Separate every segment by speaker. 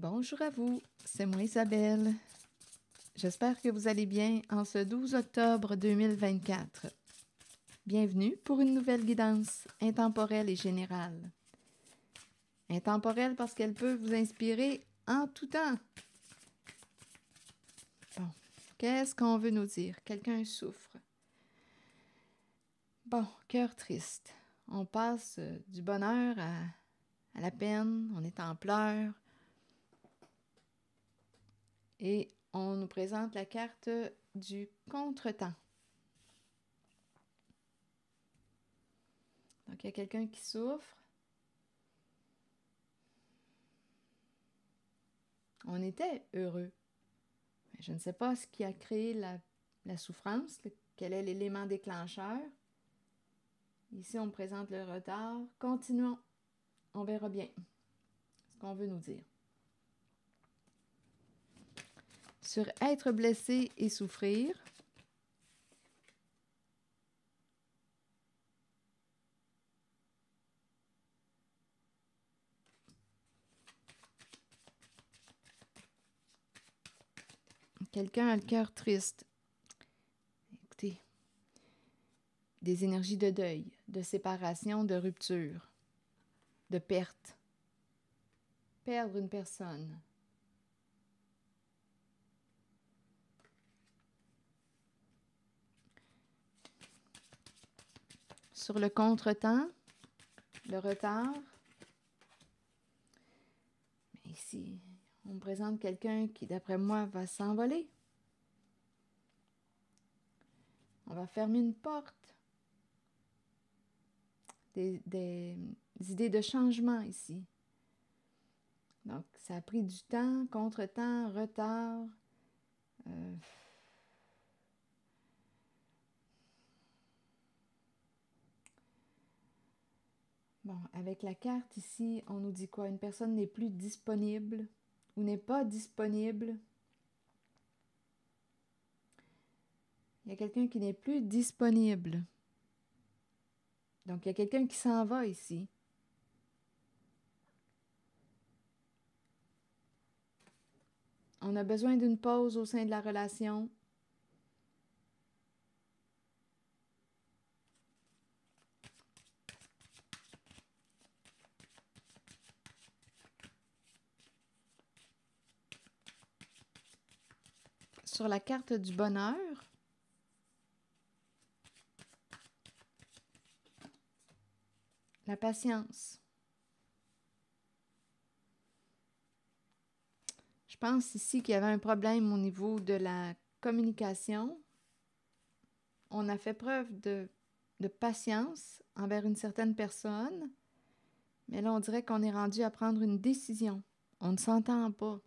Speaker 1: Bonjour à vous, c'est moi Isabelle. J'espère que vous allez bien en ce 12 octobre 2024. Bienvenue pour une nouvelle guidance intemporelle et générale. Intemporelle parce qu'elle peut vous inspirer en tout temps. Bon, qu'est-ce qu'on veut nous dire? Quelqu'un souffre. Bon, cœur triste. On passe du bonheur à, à la peine, on est en pleurs et on nous présente la carte du contretemps. Donc, il y a quelqu'un qui souffre. On était heureux. je ne sais pas ce qui a créé la, la souffrance, quel est l'élément déclencheur. Ici, on me présente le retard. Continuons. On verra bien ce qu'on veut nous dire. sur être blessé et souffrir. Quelqu'un a le cœur triste. Écoutez, des énergies de deuil, de séparation, de rupture, de perte. Perdre une personne, sur le contretemps, le retard. Mais ici, on me présente quelqu'un qui, d'après moi, va s'envoler. On va fermer une porte. Des, idées de changement ici. Donc, ça a pris du temps, contre-temps, retard. Euh, Bon, avec la carte ici, on nous dit quoi? Une personne n'est plus disponible ou n'est pas disponible. Il y a quelqu'un qui n'est plus disponible. Donc, il y a quelqu'un qui s'en va ici. On a besoin d'une pause au sein de la relation. sur la carte du bonheur. La patience. Je pense ici qu'il y avait un problème au niveau de la communication. On a fait preuve de, patience envers une certaine personne, mais là on dirait qu'on est rendu à prendre une décision. On ne s'entend pas.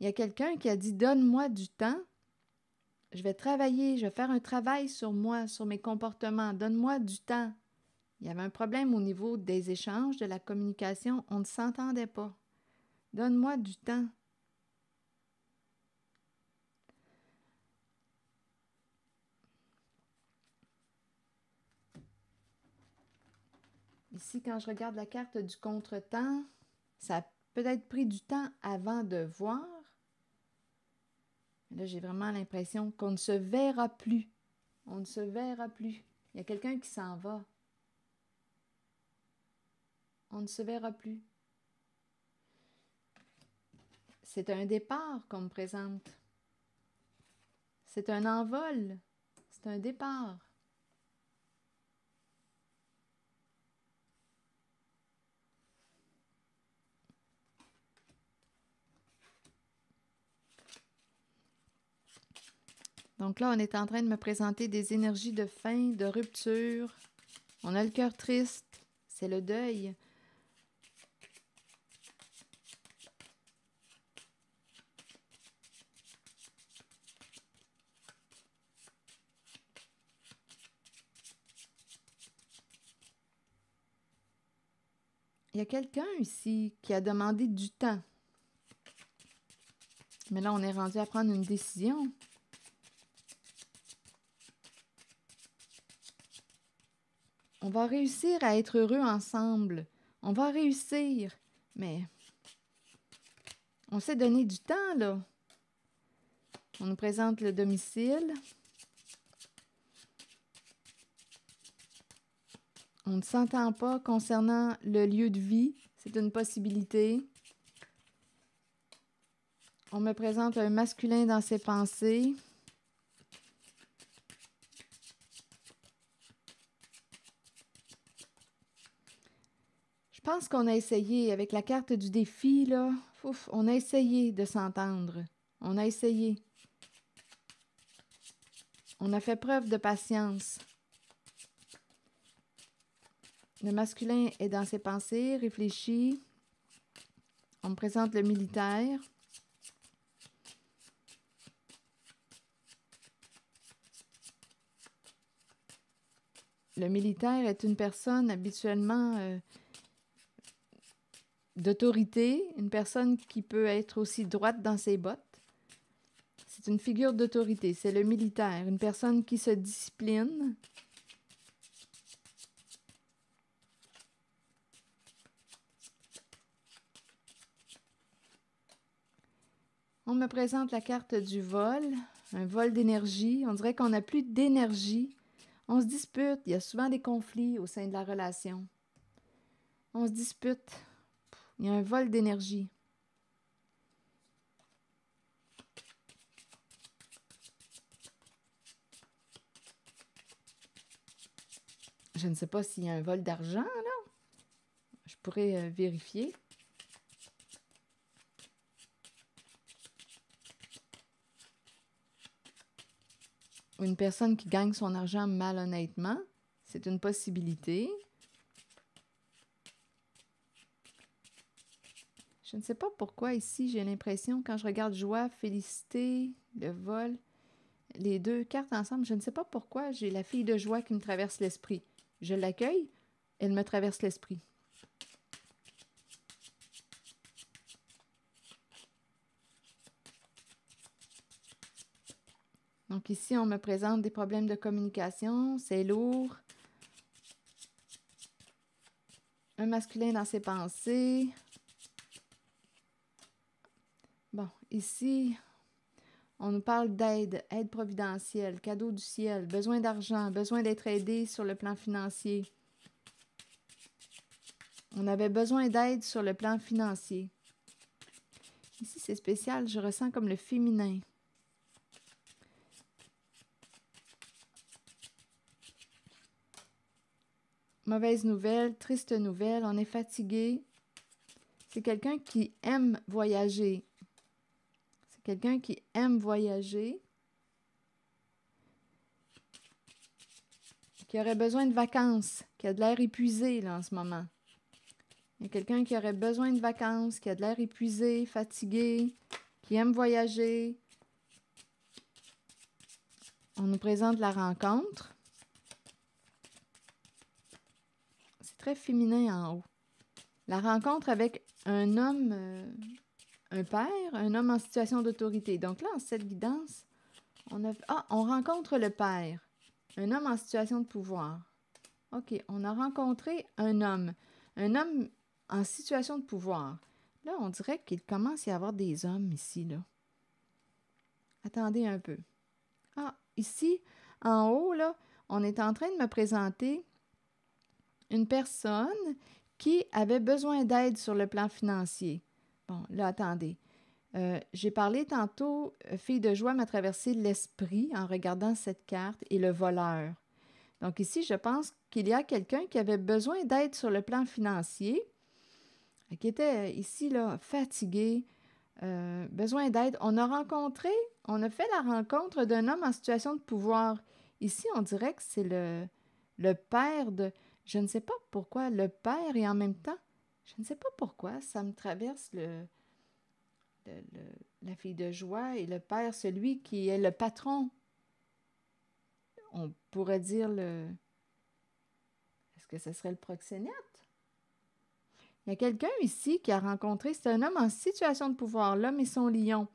Speaker 1: Il y a quelqu'un qui a dit Donne-moi du temps. Je vais travailler, je vais faire un travail sur moi, sur mes comportements. Donne-moi du temps. Il y avait un problème au niveau des échanges, de la communication. On ne s'entendait pas. Donne-moi du temps. Ici, quand je regarde la carte du contretemps, ça a peut-être pris du temps avant de voir, Là, j'ai vraiment l'impression qu'on ne se verra plus. On ne se verra plus. Il y a quelqu'un qui s'en va. On ne se verra plus. C'est un départ qu'on me présente. C'est un envol. C'est un départ. Donc là, on est en train de me présenter des énergies de faim, de rupture. On a le cœur triste, c'est le deuil. Il y a quelqu'un ici qui a demandé du temps. Mais là, on est rendu à prendre une décision. On va réussir à être heureux ensemble. On va réussir. Mais on s'est donné du temps, là. On nous présente le domicile. On ne s'entend pas concernant le lieu de vie. C'est une possibilité. On me présente un masculin dans ses pensées. pense qu'on a essayé avec la carte du défi, là. on a essayé de s'entendre. On a essayé. On a fait preuve de patience. Le masculin est dans ses pensées, réfléchit. On me présente le militaire. Le militaire est une personne habituellement euh, d'autorité, une personne qui peut être aussi droite dans ses bottes. C'est une figure d'autorité, c'est le militaire, une personne qui se discipline. On me présente la carte du vol, un vol d'énergie. On dirait qu'on n'a plus d'énergie. On se dispute, il y a souvent des conflits au sein de la relation. On se dispute, il y a un vol d'énergie. Je ne sais pas s'il y a un vol d'argent, là. Je pourrais euh, vérifier. Une personne qui gagne son argent malhonnêtement, c'est une possibilité. Je ne sais pas pourquoi ici j'ai l'impression, quand je regarde joie, félicité, le vol, les deux cartes ensemble, je ne sais pas pourquoi j'ai la fille de joie qui me traverse l'esprit. Je l'accueille, elle me traverse l'esprit. Donc ici, on me présente des problèmes de communication, c'est lourd. Un masculin dans ses pensées, ici, on nous parle d'aide, aide providentielle, cadeau du ciel, besoin d'argent, besoin d'être aidé sur le plan financier. On avait besoin d'aide sur le plan financier. Ici, c'est spécial, je ressens comme le féminin. Mauvaise nouvelle, triste nouvelle, on est fatigué. C'est quelqu'un qui aime voyager, quelqu'un qui aime voyager, qui aurait besoin de vacances, qui a de l'air épuisé en ce moment. Il y a quelqu'un qui aurait besoin de vacances, qui a de l'air épuisé, fatigué, qui aime voyager. On nous présente la rencontre. C'est très féminin en haut. La rencontre avec un homme, euh, un père, un homme en situation d'autorité. Donc là, en cette guidance, on a... Ah, on rencontre le père, un homme en situation de pouvoir. OK, on a rencontré un homme, un homme en situation de pouvoir. Là, on dirait qu'il commence à y avoir des hommes ici, là. Attendez un peu. Ah, ici, en haut, là, on est en train de me présenter une personne qui avait besoin d'aide sur le plan financier. Bon, là, attendez. Euh, j'ai parlé tantôt, euh, Fille de joie m'a traversé l'esprit en regardant cette carte et le voleur. Donc ici, je pense qu'il y a quelqu'un qui avait besoin d'aide sur le plan financier, euh, qui était ici, là, fatigué, besoin d'aide. On a rencontré, on a fait la rencontre d'un homme en situation de pouvoir. Ici, on dirait que c'est le, le père de, je ne sais pas pourquoi, le père et en même temps je ne sais pas pourquoi, ça me traverse le, la fille de joie et le père, celui qui est le patron. On pourrait dire le... Est-ce que ce serait le proxénète? Il y a quelqu'un ici qui a rencontré, c'est un homme en situation de pouvoir, l'homme et son lion.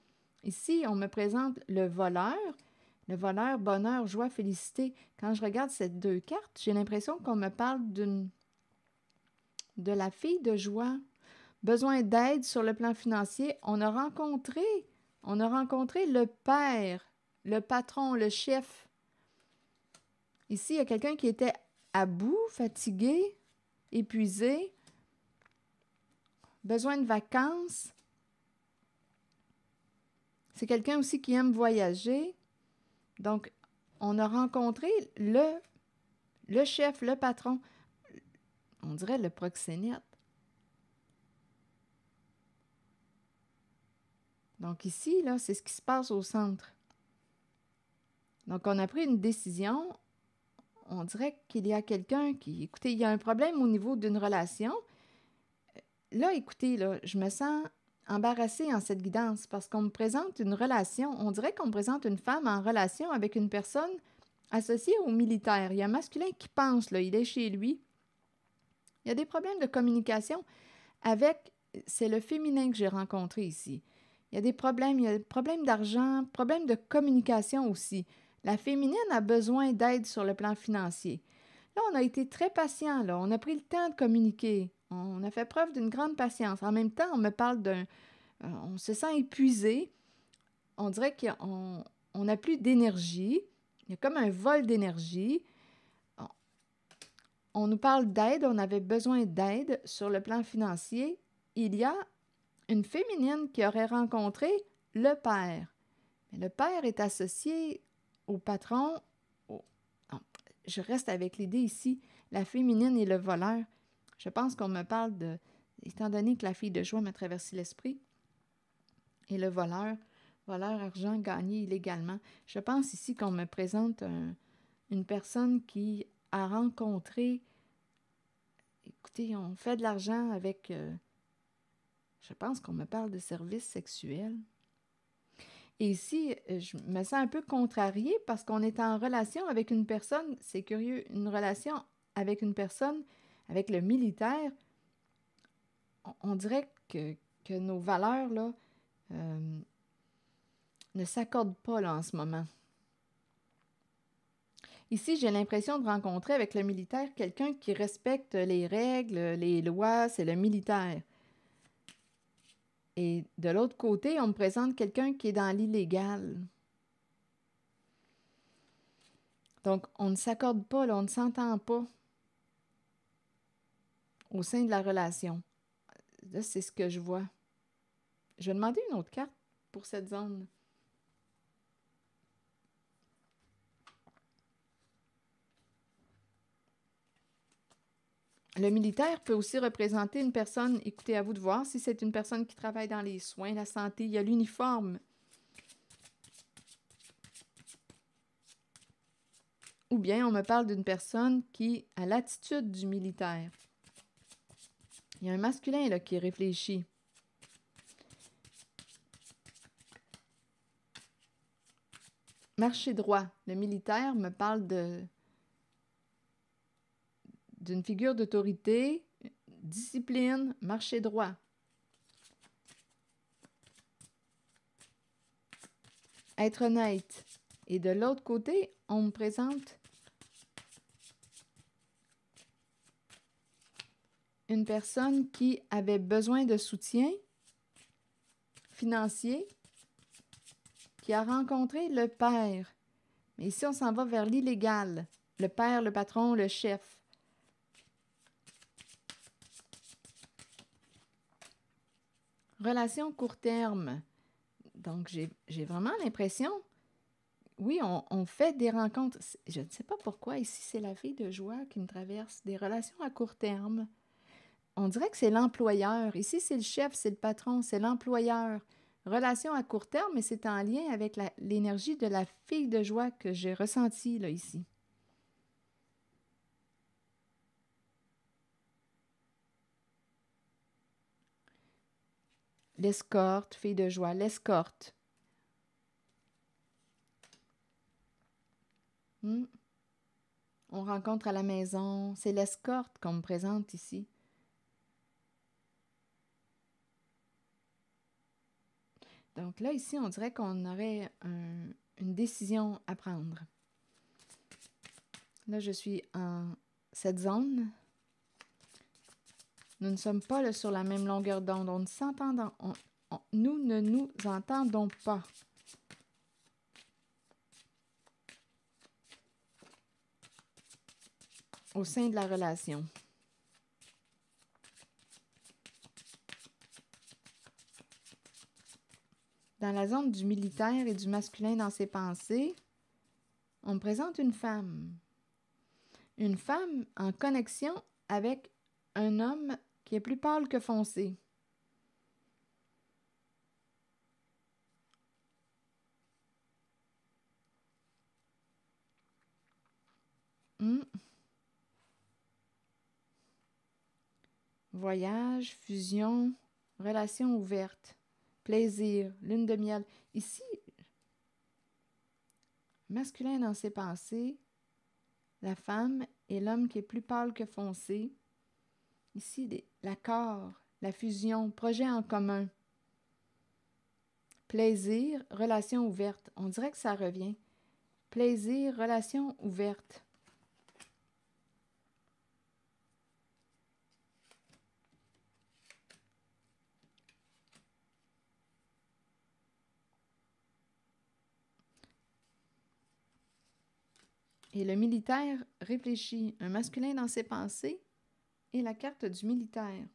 Speaker 1: Ici, on me présente le voleur, le voleur, bonheur, joie, félicité. Quand je regarde ces deux cartes, j'ai l'impression qu'on me parle d'une de la fille de joie. Besoin d'aide sur le plan financier, on a rencontré, on a rencontré le père, le patron, le chef. Ici, il y a quelqu'un qui était à bout, fatigué, épuisé, besoin de vacances. C'est quelqu'un aussi qui aime voyager. Donc, on a rencontré le, le chef, le patron. On dirait le proxénète. Donc ici, là, c'est ce qui se passe au centre. Donc on a pris une décision. On dirait qu'il y a quelqu'un qui, écoutez, il y a un problème au niveau d'une relation. Là, écoutez, là, je me sens embarrassée en cette guidance parce qu'on me présente une relation. On dirait qu'on me présente une femme en relation avec une personne associée au militaire. Il y a un masculin qui pense, là, il est chez lui. Il y a des problèmes de communication avec, c'est le féminin que j'ai rencontré ici. Il y a des problèmes, il y a des problèmes d'argent, problèmes de communication aussi. La féminine a besoin d'aide sur le plan financier. Là, on a été très patient, là. on a pris le temps de communiquer, on a fait preuve d'une grande patience. En même temps, on me parle d'un... Euh, on se sent épuisé, on dirait qu'on n'a plus d'énergie, il y a comme un vol d'énergie, on nous parle d'aide, on avait besoin d'aide sur le plan financier. Il y a une féminine qui aurait rencontré le père. le père est associé au patron. je reste avec l'idée ici, la féminine et le voleur. Je pense qu'on me parle de, étant donné que la fille de joie m'a traversé l'esprit, et le voleur, voleur argent gagné illégalement. Je pense ici qu'on me présente une personne qui à rencontrer. Écoutez, on fait de l'argent avec. Euh, je pense qu'on me parle de services sexuels. Et ici, euh, je me sens un peu contrariée parce qu'on est en relation avec une personne, c'est curieux, une relation avec une personne, avec le militaire. On, dirait que, nos valeurs là, euh, ne s'accordent pas là, en ce moment. Ici, j'ai l'impression de rencontrer avec le militaire quelqu'un qui respecte les règles, les lois, c'est le militaire. Et de l'autre côté, on me présente quelqu'un qui est dans l'illégal. Donc, on ne s'accorde pas, on ne s'entend pas au sein de la relation. Là, c'est ce que je vois. Je vais demander une autre carte pour cette zone. Le militaire peut aussi représenter une personne, écoutez à vous de voir, si c'est une personne qui travaille dans les soins, la santé, il y a l'uniforme. Ou bien on me parle d'une personne qui a l'attitude du militaire. Il y a un masculin là, qui réfléchit. Marché droit. Le militaire me parle de d'une figure d'autorité, discipline, marché droit. Être honnête. Et de l'autre côté, on me présente une personne qui avait besoin de soutien financier, qui a rencontré le père. Mais ici, on s'en va vers l'illégal. Le père, le patron, le chef. Relation court terme. Donc, j'ai vraiment l'impression, oui, on, fait des rencontres. Je ne sais pas pourquoi, ici, c'est la fille de joie qui me traverse. Des relations à court terme. On dirait que c'est l'employeur. Ici, c'est le chef, c'est le patron, c'est l'employeur. Relation à court terme, mais c'est en lien avec l'énergie de la fille de joie que j'ai ressentie, là, ici. L'escorte, fille de joie, l'escorte. Hmm. On rencontre à la maison, c'est l'escorte qu'on me présente ici. Donc là, ici, on dirait qu'on aurait une décision à prendre. Là, je suis en cette zone nous ne sommes pas sur la même longueur d'onde. On ne s'entend nous ne nous entendons pas. Au sein de la relation. Dans la zone du militaire et du masculin dans ses pensées, on présente une femme. Une femme en connexion avec un homme qui est plus pâle que foncé. Hmm. Voyage, fusion, relation ouverte, plaisir, lune de miel. Ici, masculin dans ses pensées, la femme et l'homme qui est plus pâle que foncé, Ici, l'accord, la fusion, projet en commun. Plaisir, relation ouverte. On dirait que ça revient. Plaisir, relation ouverte. Et le militaire réfléchit, un masculin dans ses pensées, et la carte du militaire.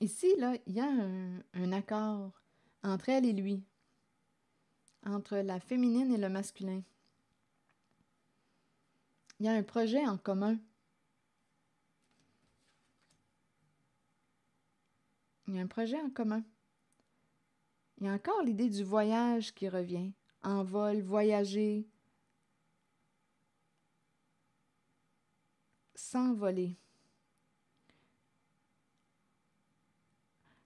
Speaker 1: Ici, là, il y a un, un accord entre elle et lui, entre la féminine et le masculin. Il y a un projet en commun. Il y a un projet en commun. Il y a encore l'idée du voyage qui revient. En vol, voyager, s'envoler.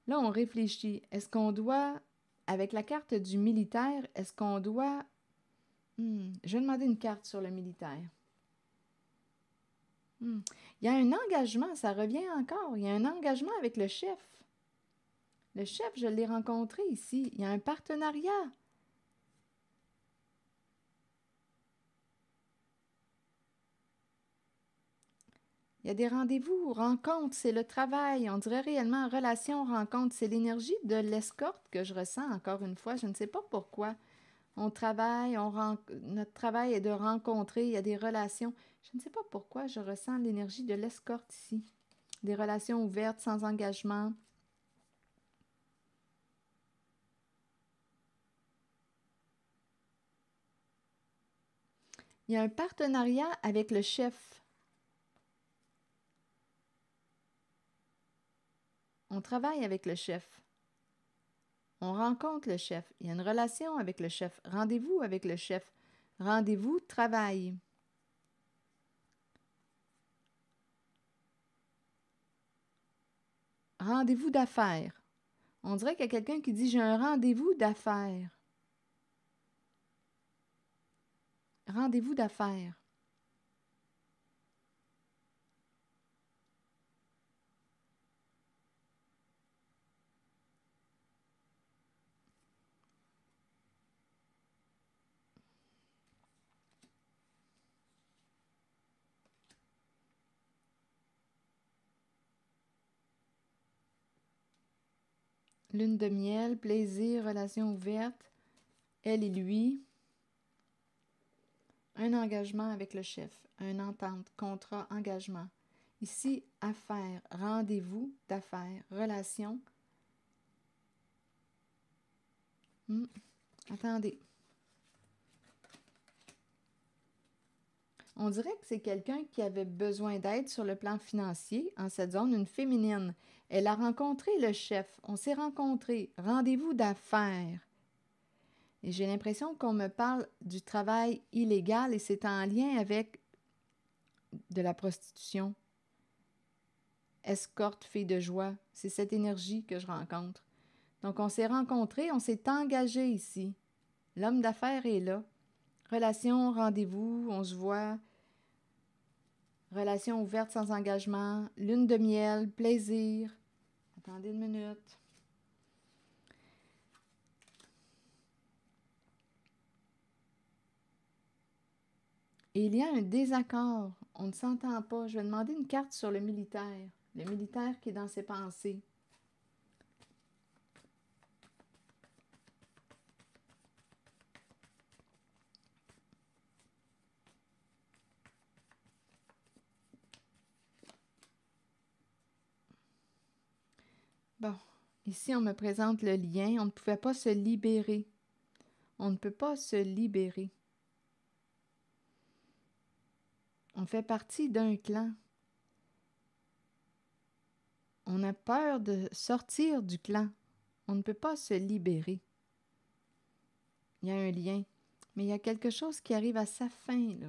Speaker 1: Là, on réfléchit. Est-ce qu'on doit, avec la carte du militaire, est-ce qu'on doit... Hmm, je vais demander une carte sur le militaire. Hmm. Il y a un engagement, ça revient encore. Il y a un engagement avec le chef. Le chef, je l'ai rencontré ici. Il y a un partenariat. Il y a des rendez-vous, rencontres, c'est le travail. On dirait réellement relation, rencontre. C'est l'énergie de l'escorte que je ressens encore une fois. Je ne sais pas pourquoi. On travaille, notre travail est de rencontrer, il y a des relations. Je ne sais pas pourquoi je ressens l'énergie de l'escorte ici. Des relations ouvertes, sans engagement. Il y a un partenariat avec le chef On travaille avec le chef. On rencontre le chef. Il y a une relation avec le chef. Rendez-vous avec le chef. Rendez-vous, travail. Rendez-vous d'affaires. On dirait qu'il y a quelqu'un qui dit j'ai un rendez-vous d'affaires. Rendez-vous d'affaires. lune de miel, plaisir, relation ouverte, elle et lui, un engagement avec le chef, une entente, contrat, engagement. Ici, affaires, rendez-vous d'affaires, relation. Hmm. Attendez. On dirait que c'est quelqu'un qui avait besoin d'aide sur le plan financier en cette zone, une féminine elle a rencontré le chef. On s'est rencontrés. Rendez-vous d'affaires. Et j'ai l'impression qu'on me parle du travail illégal et c'est en lien avec de la prostitution. Escorte, fille de joie, c'est cette énergie que je rencontre. Donc on s'est rencontrés, on s'est engagé ici. L'homme d'affaires est là. Relation, rendez-vous, on se voit, Relation ouverte sans engagement, lune de miel, plaisir. Attendez une minute. il y a un désaccord. On ne s'entend pas. Je vais demander une carte sur le militaire. Le militaire qui est dans ses pensées. ici, on me présente le lien. On ne pouvait pas se libérer. On ne peut pas se libérer. On fait partie d'un clan. On a peur de sortir du clan. On ne peut pas se libérer. Il y a un lien. Mais il y a quelque chose qui arrive à sa fin, là.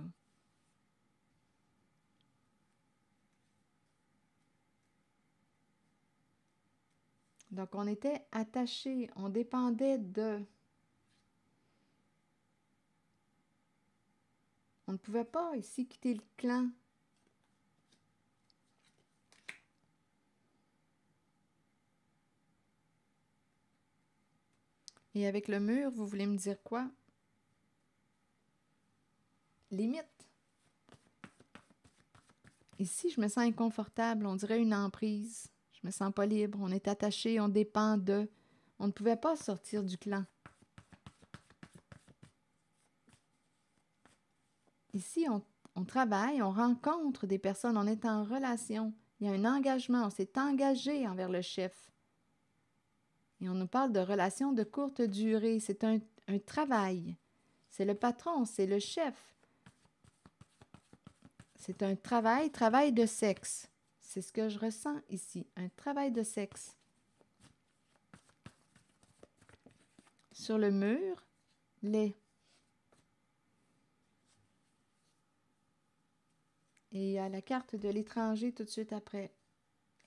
Speaker 1: Donc on était attaché, on dépendait de... On ne pouvait pas ici quitter le clan. Et avec le mur, vous voulez me dire quoi? Limite. Ici, je me sens inconfortable, on dirait une emprise me sent pas libre, on est attaché, on dépend de. On ne pouvait pas sortir du clan. Ici, on, travaille, on rencontre des personnes, on est en relation. Il y a un engagement, on s'est engagé envers le chef. Et on nous parle de relations de courte durée. C'est un travail. C'est le patron, c'est le chef. C'est un travail, travail de sexe. C'est ce que je ressens ici, un travail de sexe. Sur le mur, les. Et à la carte de l'étranger tout de suite après.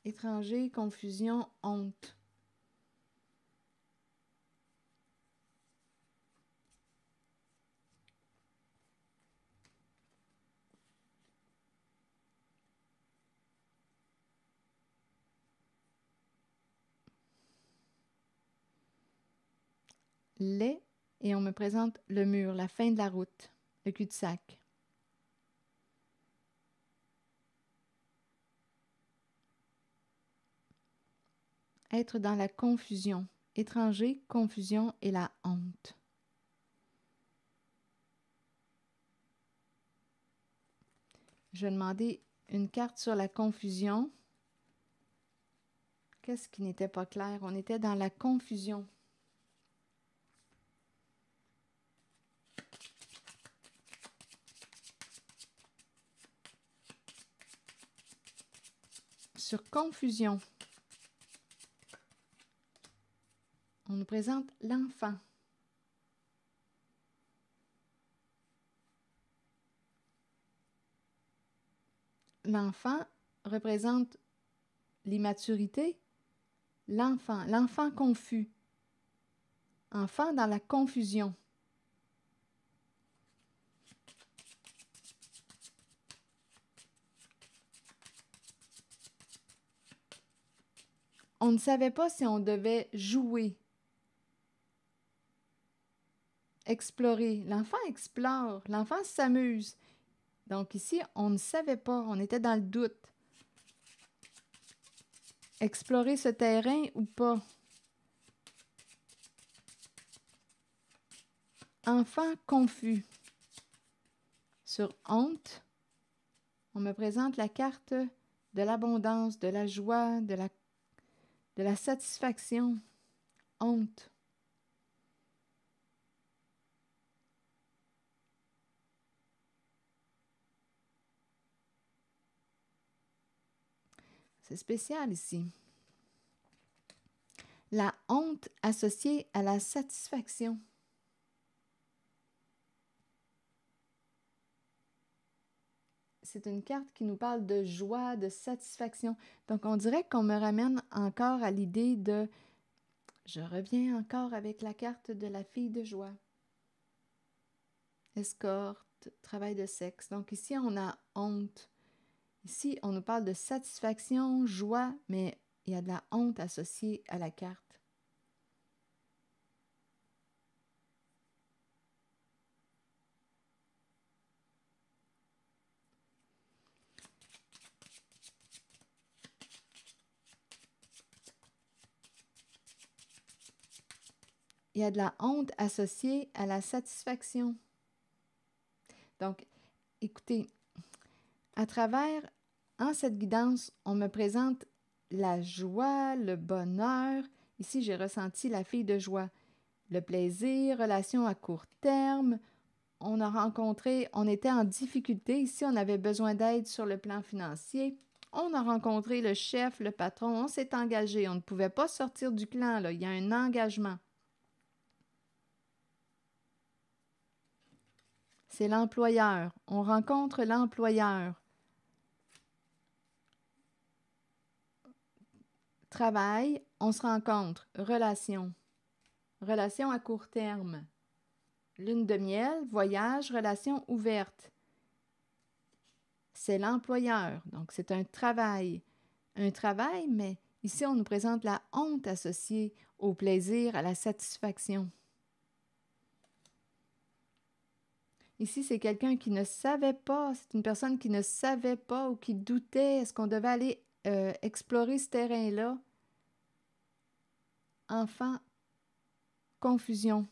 Speaker 1: Étranger, confusion, honte. les et on me présente le mur, la fin de la route, le cul-de-sac. Être dans la confusion, étranger, confusion et la honte. Je demandais une carte sur la confusion. Qu'est-ce qui n'était pas clair? On était dans la confusion. sur confusion. On nous présente l'enfant. L'enfant représente l'immaturité, l'enfant, l'enfant confus, enfant dans la confusion. on ne savait pas si on devait jouer, explorer. L'enfant explore, l'enfant s'amuse. Donc ici, on ne savait pas, on était dans le doute. Explorer ce terrain ou pas. Enfant confus. Sur honte, on me présente la carte de l'abondance, de la joie, de la de la satisfaction, honte. C'est spécial ici. La honte associée à la satisfaction. c'est une carte qui nous parle de joie, de satisfaction. Donc on dirait qu'on me ramène encore à l'idée de je reviens encore avec la carte de la fille de joie. Escorte, travail de sexe. Donc ici on a honte. Ici on nous parle de satisfaction, joie, mais il y a de la honte associée à la carte. il y a de la honte associée à la satisfaction. Donc, écoutez, à travers, en cette guidance, on me présente la joie, le bonheur. Ici, j'ai ressenti la fille de joie. Le plaisir, relation à court terme. On a rencontré, on était en difficulté. Ici, on avait besoin d'aide sur le plan financier. On a rencontré le chef, le patron, on s'est engagé. On ne pouvait pas sortir du clan, là. il y a un engagement. c'est l'employeur. On rencontre l'employeur. Travail, on se rencontre. Relation. Relation à court terme. Lune de miel, voyage, relation ouverte. C'est l'employeur, donc c'est un travail. Un travail, mais ici on nous présente la honte associée au plaisir, à la satisfaction. Ici, c'est quelqu'un qui ne savait pas, c'est une personne qui ne savait pas ou qui doutait. Est-ce qu'on devait aller euh, explorer ce terrain-là? Enfin, confusion.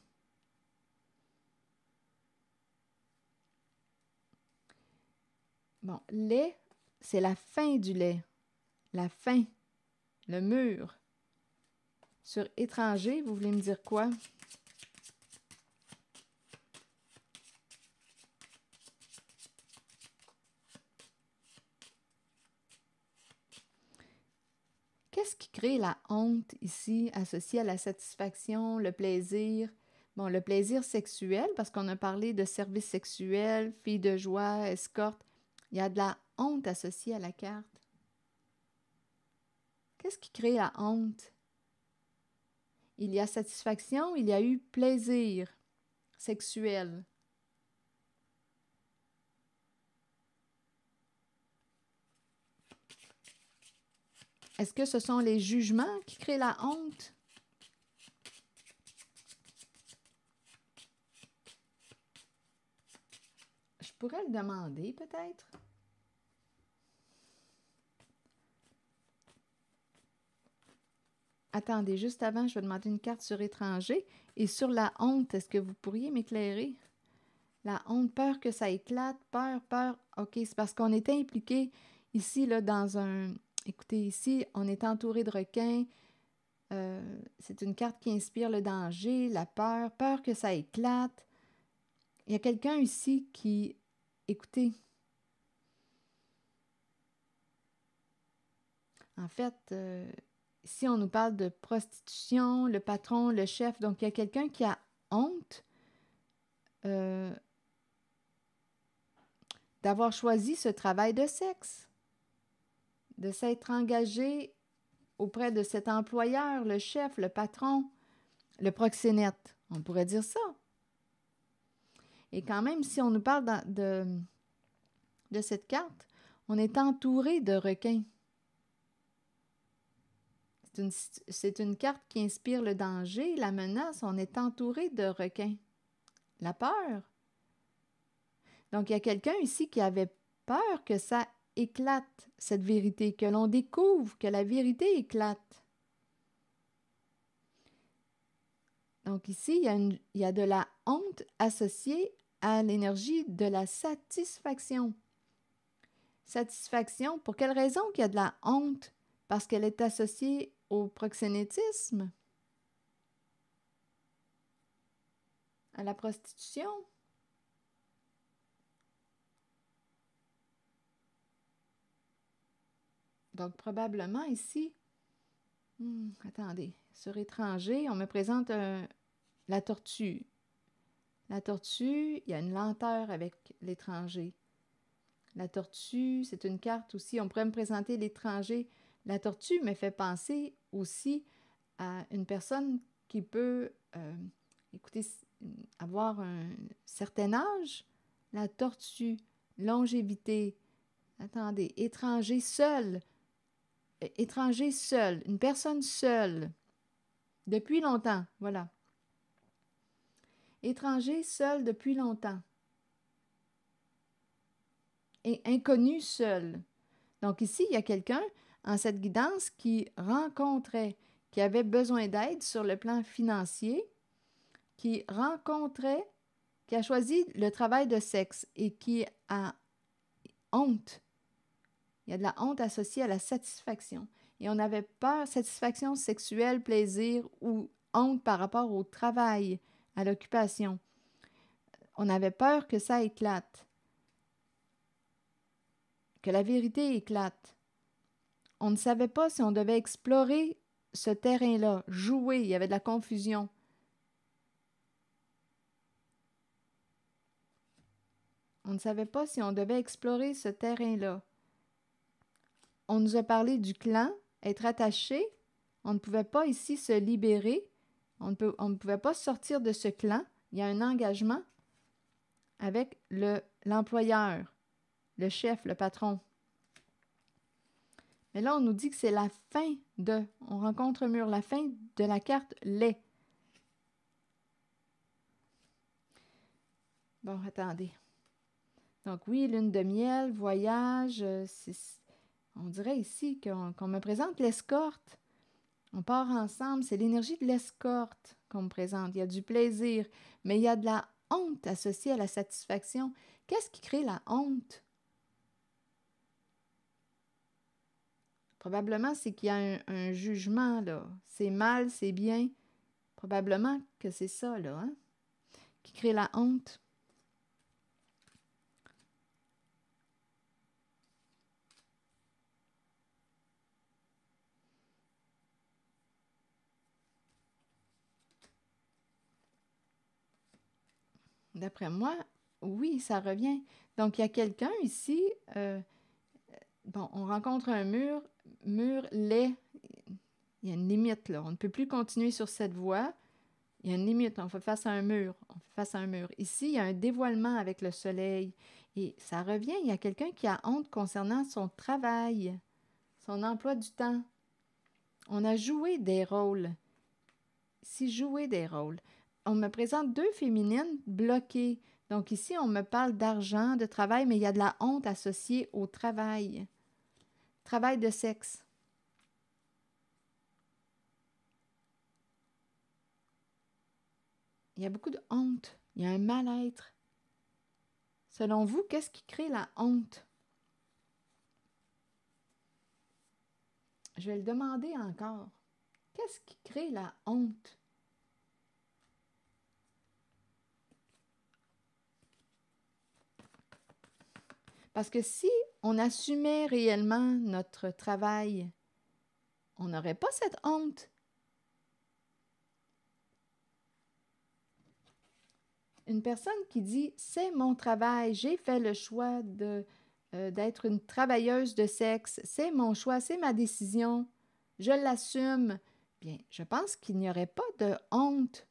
Speaker 1: Bon, lait, c'est la fin du lait. La fin, le mur. Sur étranger, vous voulez me dire quoi? qu'est-ce qui crée la honte ici, associée à la satisfaction, le plaisir? Bon, le plaisir sexuel, parce qu'on a parlé de service sexuel, fille de joie, escorte. Il y a de la honte associée à la carte. Qu'est-ce qui crée la honte? Il y a satisfaction, il y a eu plaisir sexuel. Est-ce que ce sont les jugements qui créent la honte? Je pourrais le demander peut-être. Attendez, juste avant, je vais demander une carte sur étranger. Et sur la honte, est-ce que vous pourriez m'éclairer? La honte, peur que ça éclate, peur, peur. OK, c'est parce qu'on était impliqué ici là, dans un, Écoutez, ici, on est entouré de requins. Euh, c'est une carte qui inspire le danger, la peur, peur que ça éclate. Il y a quelqu'un ici qui, écoutez, en fait, euh, ici on nous parle de prostitution, le patron, le chef, donc il y a quelqu'un qui a honte euh, d'avoir choisi ce travail de sexe de s'être engagé auprès de cet employeur, le chef, le patron, le proxénète. On pourrait dire ça. Et quand même, si on nous parle de, de, cette carte, on est entouré de requins. C'est une, une, carte qui inspire le danger, la menace. On est entouré de requins. La peur. Donc, il y a quelqu'un ici qui avait peur que ça éclate, cette vérité, que l'on découvre que la vérité éclate. Donc ici, il y a, de la honte associée à l'énergie de la satisfaction. Satisfaction, pour quelle raison qu'il y a de la honte? Parce qu'elle est associée au proxénétisme, à la prostitution. Donc, probablement ici, hmm, attendez, sur étranger, on me présente la tortue. La tortue, il y a une lenteur avec l'étranger. La tortue, c'est une carte aussi. On pourrait me présenter l'étranger. La tortue me fait penser aussi à une personne qui peut, euh, avoir un certain âge. La tortue, longévité. Attendez, étranger seul étranger seul, une personne seule, depuis longtemps, voilà. Étranger seul depuis longtemps. Et inconnu seul. Donc ici, il y a quelqu'un en cette guidance qui rencontrait, qui avait besoin d'aide sur le plan financier, qui rencontrait, qui a choisi le travail de sexe et qui a honte il y a de la honte associée à la satisfaction. Et on avait peur, satisfaction sexuelle, plaisir ou honte par rapport au travail, à l'occupation. On avait peur que ça éclate, que la vérité éclate. On ne savait pas si on devait explorer ce terrain-là, jouer, il y avait de la confusion. On ne savait pas si on devait explorer ce terrain-là, on nous a parlé du clan, être attaché. On ne pouvait pas ici se libérer. On ne, pouvait pas sortir de ce clan. Il y a un engagement avec l'employeur, le, chef, le patron. Mais là, on nous dit que c'est la fin de, on rencontre mur, la fin de la carte lait. Bon, attendez. Donc oui, lune de miel, voyage, euh, on dirait ici qu'on me présente l'escorte. On part ensemble, c'est l'énergie de l'escorte qu'on me présente. Il y a du plaisir, mais il y a de la honte associée à la satisfaction. Qu'est-ce qui crée la honte? Probablement, c'est qu'il y a un, jugement, là. C'est mal, c'est bien. Probablement que c'est ça, là, hein, qui crée la honte. D'après moi, oui, ça revient. Donc, il y a quelqu'un ici, euh, bon, on rencontre un mur, mur, laid. il y a une limite, là. On ne peut plus continuer sur cette voie. Il y a une limite, on fait face à un mur, on fait face à un mur. Ici, il y a un dévoilement avec le soleil. Et ça revient, il y a quelqu'un qui a honte concernant son travail, son emploi du temps. On a joué des rôles. Si jouer des rôles on me présente deux féminines bloquées. Donc ici, on me parle d'argent, de travail, mais il y a de la honte associée au travail. Travail de sexe. Il y a beaucoup de honte. Il y a un mal-être. Selon vous, qu'est-ce qui crée la honte? Je vais le demander encore. Qu'est-ce qui crée la honte? Parce que si on assumait réellement notre travail, on n'aurait pas cette honte. Une personne qui dit c'est mon travail, j'ai fait le choix euh, d'être une travailleuse de sexe, c'est mon choix, c'est ma décision, je l'assume. Bien, je pense qu'il n'y aurait pas de honte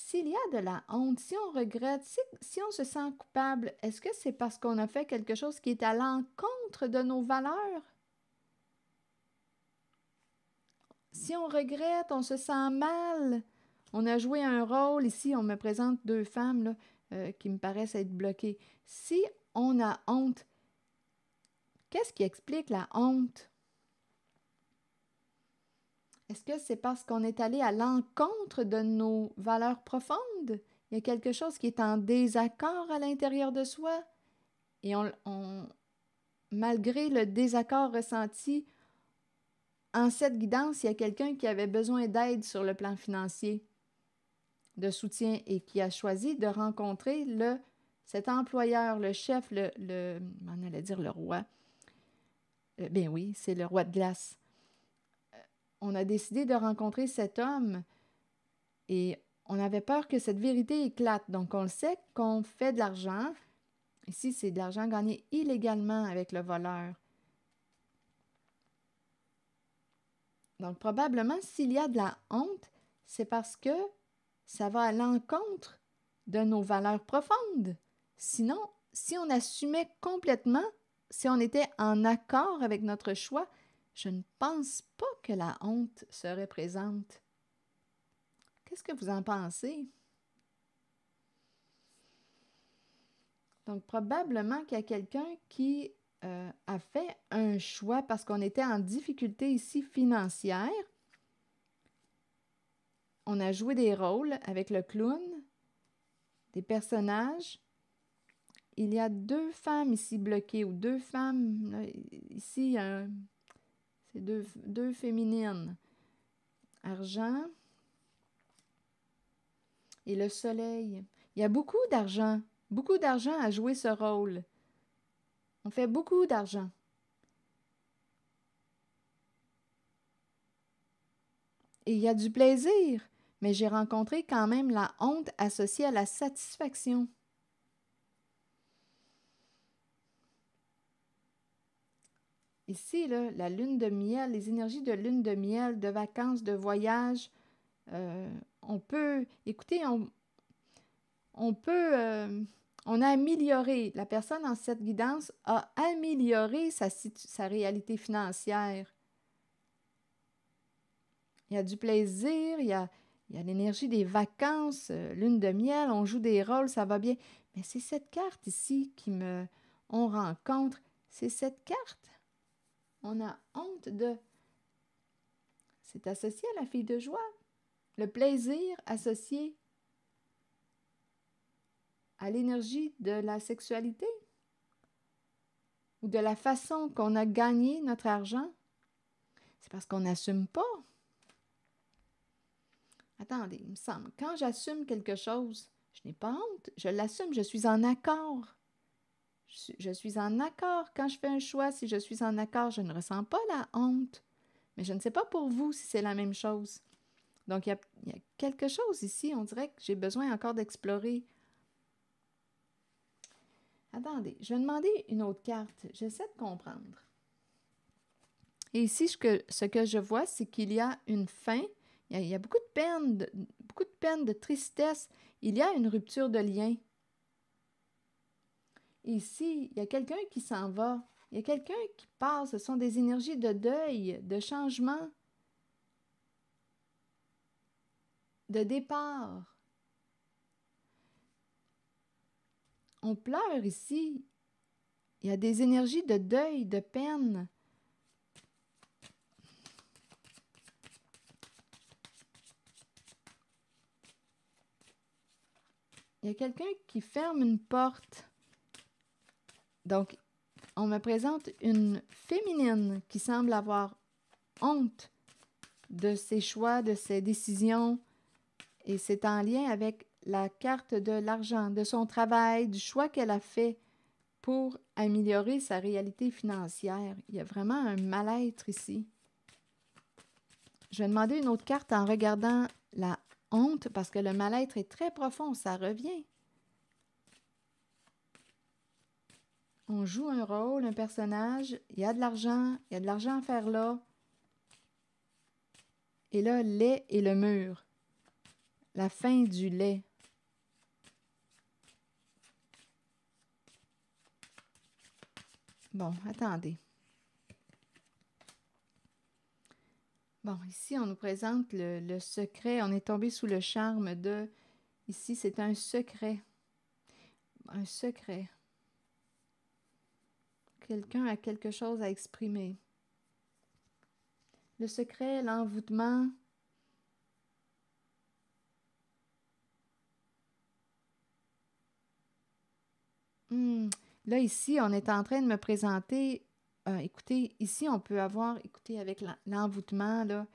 Speaker 1: S'il y a de la honte, si on regrette, si, on se sent coupable, est-ce que c'est parce qu'on a fait quelque chose qui est à l'encontre de nos valeurs? Si on regrette, on se sent mal, on a joué un rôle, ici on me présente deux femmes euh, qui me paraissent être bloquées. Si on a honte, qu'est-ce qui explique la honte? Est-ce que c'est parce qu'on est allé à l'encontre de nos valeurs profondes? Il y a quelque chose qui est en désaccord à l'intérieur de soi et on, malgré le désaccord ressenti, en cette guidance, il y a quelqu'un qui avait besoin d'aide sur le plan financier, de soutien, et qui a choisi de rencontrer le, cet employeur, le chef, le, on allait dire le roi. Euh, ben oui, c'est le roi de glace on a décidé de rencontrer cet homme et on avait peur que cette vérité éclate. Donc, on sait qu'on fait de l'argent. Ici, c'est de l'argent gagné illégalement avec le voleur. Donc, probablement, s'il y a de la honte, c'est parce que ça va à l'encontre de nos valeurs profondes. Sinon, si on assumait complètement, si on était en accord avec notre choix, je ne pense pas que la honte serait présente. Qu'est-ce que vous en pensez? Donc, probablement qu'il y a quelqu'un qui euh, a fait un choix parce qu'on était en difficulté ici financière. On a joué des rôles avec le clown, des personnages. Il y a deux femmes ici bloquées ou deux femmes. ici, deux, deux féminines. Argent. Et le soleil. Il y a beaucoup d'argent. Beaucoup d'argent à jouer ce rôle. On fait beaucoup d'argent. Et il y a du plaisir, mais j'ai rencontré quand même la honte associée à la satisfaction. Ici, la lune de miel, les énergies de lune de miel, de vacances, de voyage, euh, on peut, écoutez, on, peut, euh, on a amélioré, la personne en cette guidance a amélioré sa, réalité financière. Il y a du plaisir, il y a, l'énergie des vacances, euh, lune de miel, on joue des rôles, ça va bien. Mais c'est cette carte ici qui me, on rencontre, c'est cette carte on a honte de. C'est associé à la fille de joie. Le plaisir associé à l'énergie de la sexualité ou de la façon qu'on a gagné notre argent, c'est parce qu'on n'assume pas. Attendez, il me semble, quand j'assume quelque chose, je n'ai pas honte, je l'assume, je suis en accord. Je suis en accord. Quand je fais un choix, si je suis en accord, je ne ressens pas la honte. Mais je ne sais pas pour vous si c'est la même chose. Donc, il y, a, quelque chose ici, on dirait que j'ai besoin encore d'explorer. Attendez, je vais demander une autre carte. J'essaie de comprendre. Et ici, ce que je vois, c'est qu'il y a une fin. Il y a, beaucoup de peine, beaucoup de peine, de tristesse. Il y a une rupture de lien. Ici, il y a quelqu'un qui s'en va. Il y a quelqu'un qui passe. Ce sont des énergies de deuil, de changement, de départ. On pleure ici. Il y a des énergies de deuil, de peine. Il y a quelqu'un qui ferme une porte. Donc, on me présente une féminine qui semble avoir honte de ses choix, de ses décisions, et c'est en lien avec la carte de l'argent, de son travail, du choix qu'elle a fait pour améliorer sa réalité financière. Il y a vraiment un mal-être ici. Je vais demander une autre carte en regardant la honte parce que le mal-être est très profond, ça revient. On joue un rôle, un personnage, il y a de l'argent, il y a de l'argent à faire là. Et là, lait et le mur. La fin du lait. Bon, attendez. Bon, ici, on nous présente le, le secret. On est tombé sous le charme de... Ici, c'est un secret. Un secret quelqu'un a quelque chose à exprimer. Le secret, l'envoûtement, hmm. là, ici, on est en train de me présenter. Euh, écoutez, ici, on peut avoir, écoutez, avec l'envoûtement, là,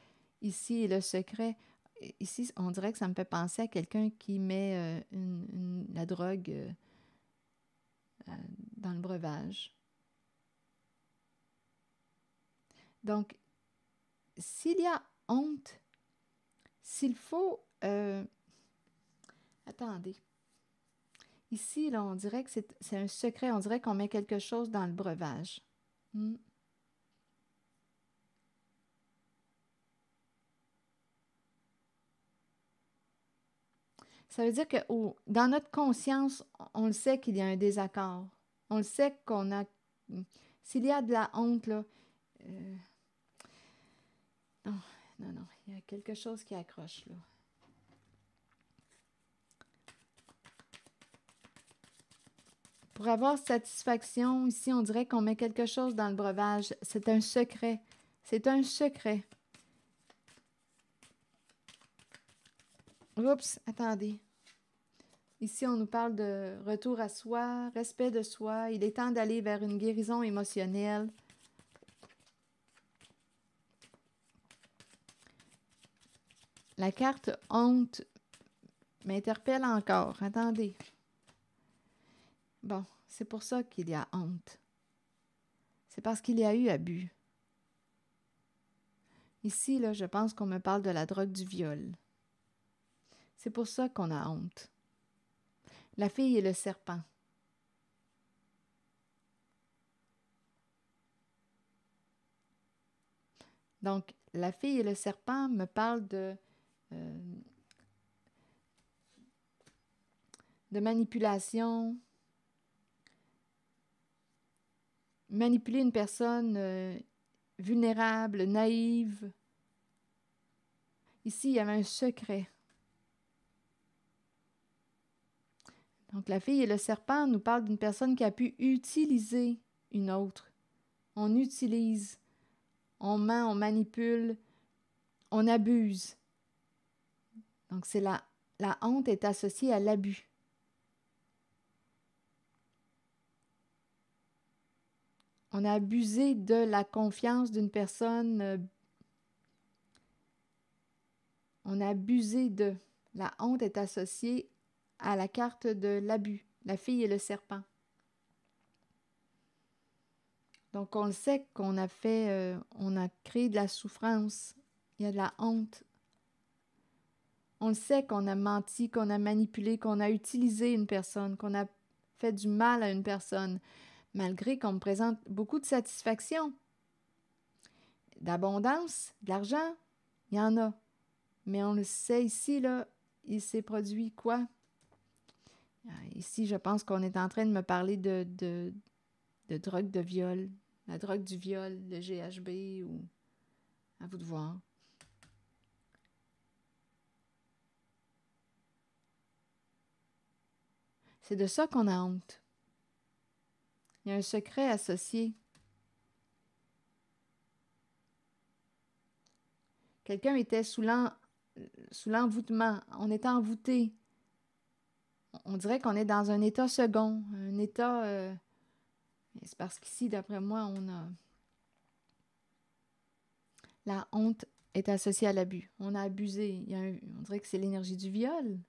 Speaker 1: ici, le secret. Ici, on dirait que ça me fait penser à quelqu'un qui met euh, la drogue euh, dans le breuvage. Donc, s'il y a honte, s'il faut... Euh, attendez. Ici, là, on dirait que c'est un secret. On dirait qu'on met quelque chose dans le breuvage. Hmm. Ça veut dire que dans notre conscience, on le sait qu'il y a un désaccord. On le sait qu'on a... Hmm, s'il y a de la honte, là... Euh, non, oh, non, non, il y a quelque chose qui accroche là. Pour avoir satisfaction, ici, on dirait qu'on met quelque chose dans le breuvage. C'est un secret. C'est un secret. Oups, attendez. Ici, on nous parle de retour à soi, respect de soi. Il est temps d'aller vers une guérison émotionnelle. La carte honte m'interpelle encore. Attendez. Bon, c'est pour ça qu'il y a honte. C'est parce qu'il y a eu abus. Ici, là, je pense qu'on me parle de la drogue du viol. C'est pour ça qu'on a honte. La fille et le serpent. Donc, la fille et le serpent me parlent de euh, de manipulation. Manipuler une personne euh, vulnérable, naïve. Ici, il y avait un secret. Donc la fille et le serpent nous parlent d'une personne qui a pu utiliser une autre. On utilise, on ment, on manipule, on abuse. Donc, c'est la, honte est associée à l'abus. On a abusé de la confiance d'une personne. Euh, on a abusé de. La honte est associée à la carte de l'abus, la fille et le serpent. Donc on le sait qu'on a fait, euh, on a créé de la souffrance, il y a de la honte on le sait qu'on a menti, qu'on a manipulé, qu'on a utilisé une personne, qu'on a fait du mal à une personne, malgré qu'on me présente beaucoup de satisfaction, d'abondance, de l'argent, il y en a. Mais on le sait ici, là, il s'est produit quoi? Euh, ici, je pense qu'on est en train de me parler de, de drogue de viol, la drogue du viol, le GHB, ou à vous de voir. C'est de ça qu'on a honte. Il y a un secret associé. Quelqu'un était sous l'envoûtement, on est envoûté. On dirait qu'on est dans un état second, un état... Euh, c'est parce qu'ici, d'après moi, on a... La honte est associée à l'abus. On a abusé. On dirait que c'est l'énergie du viol.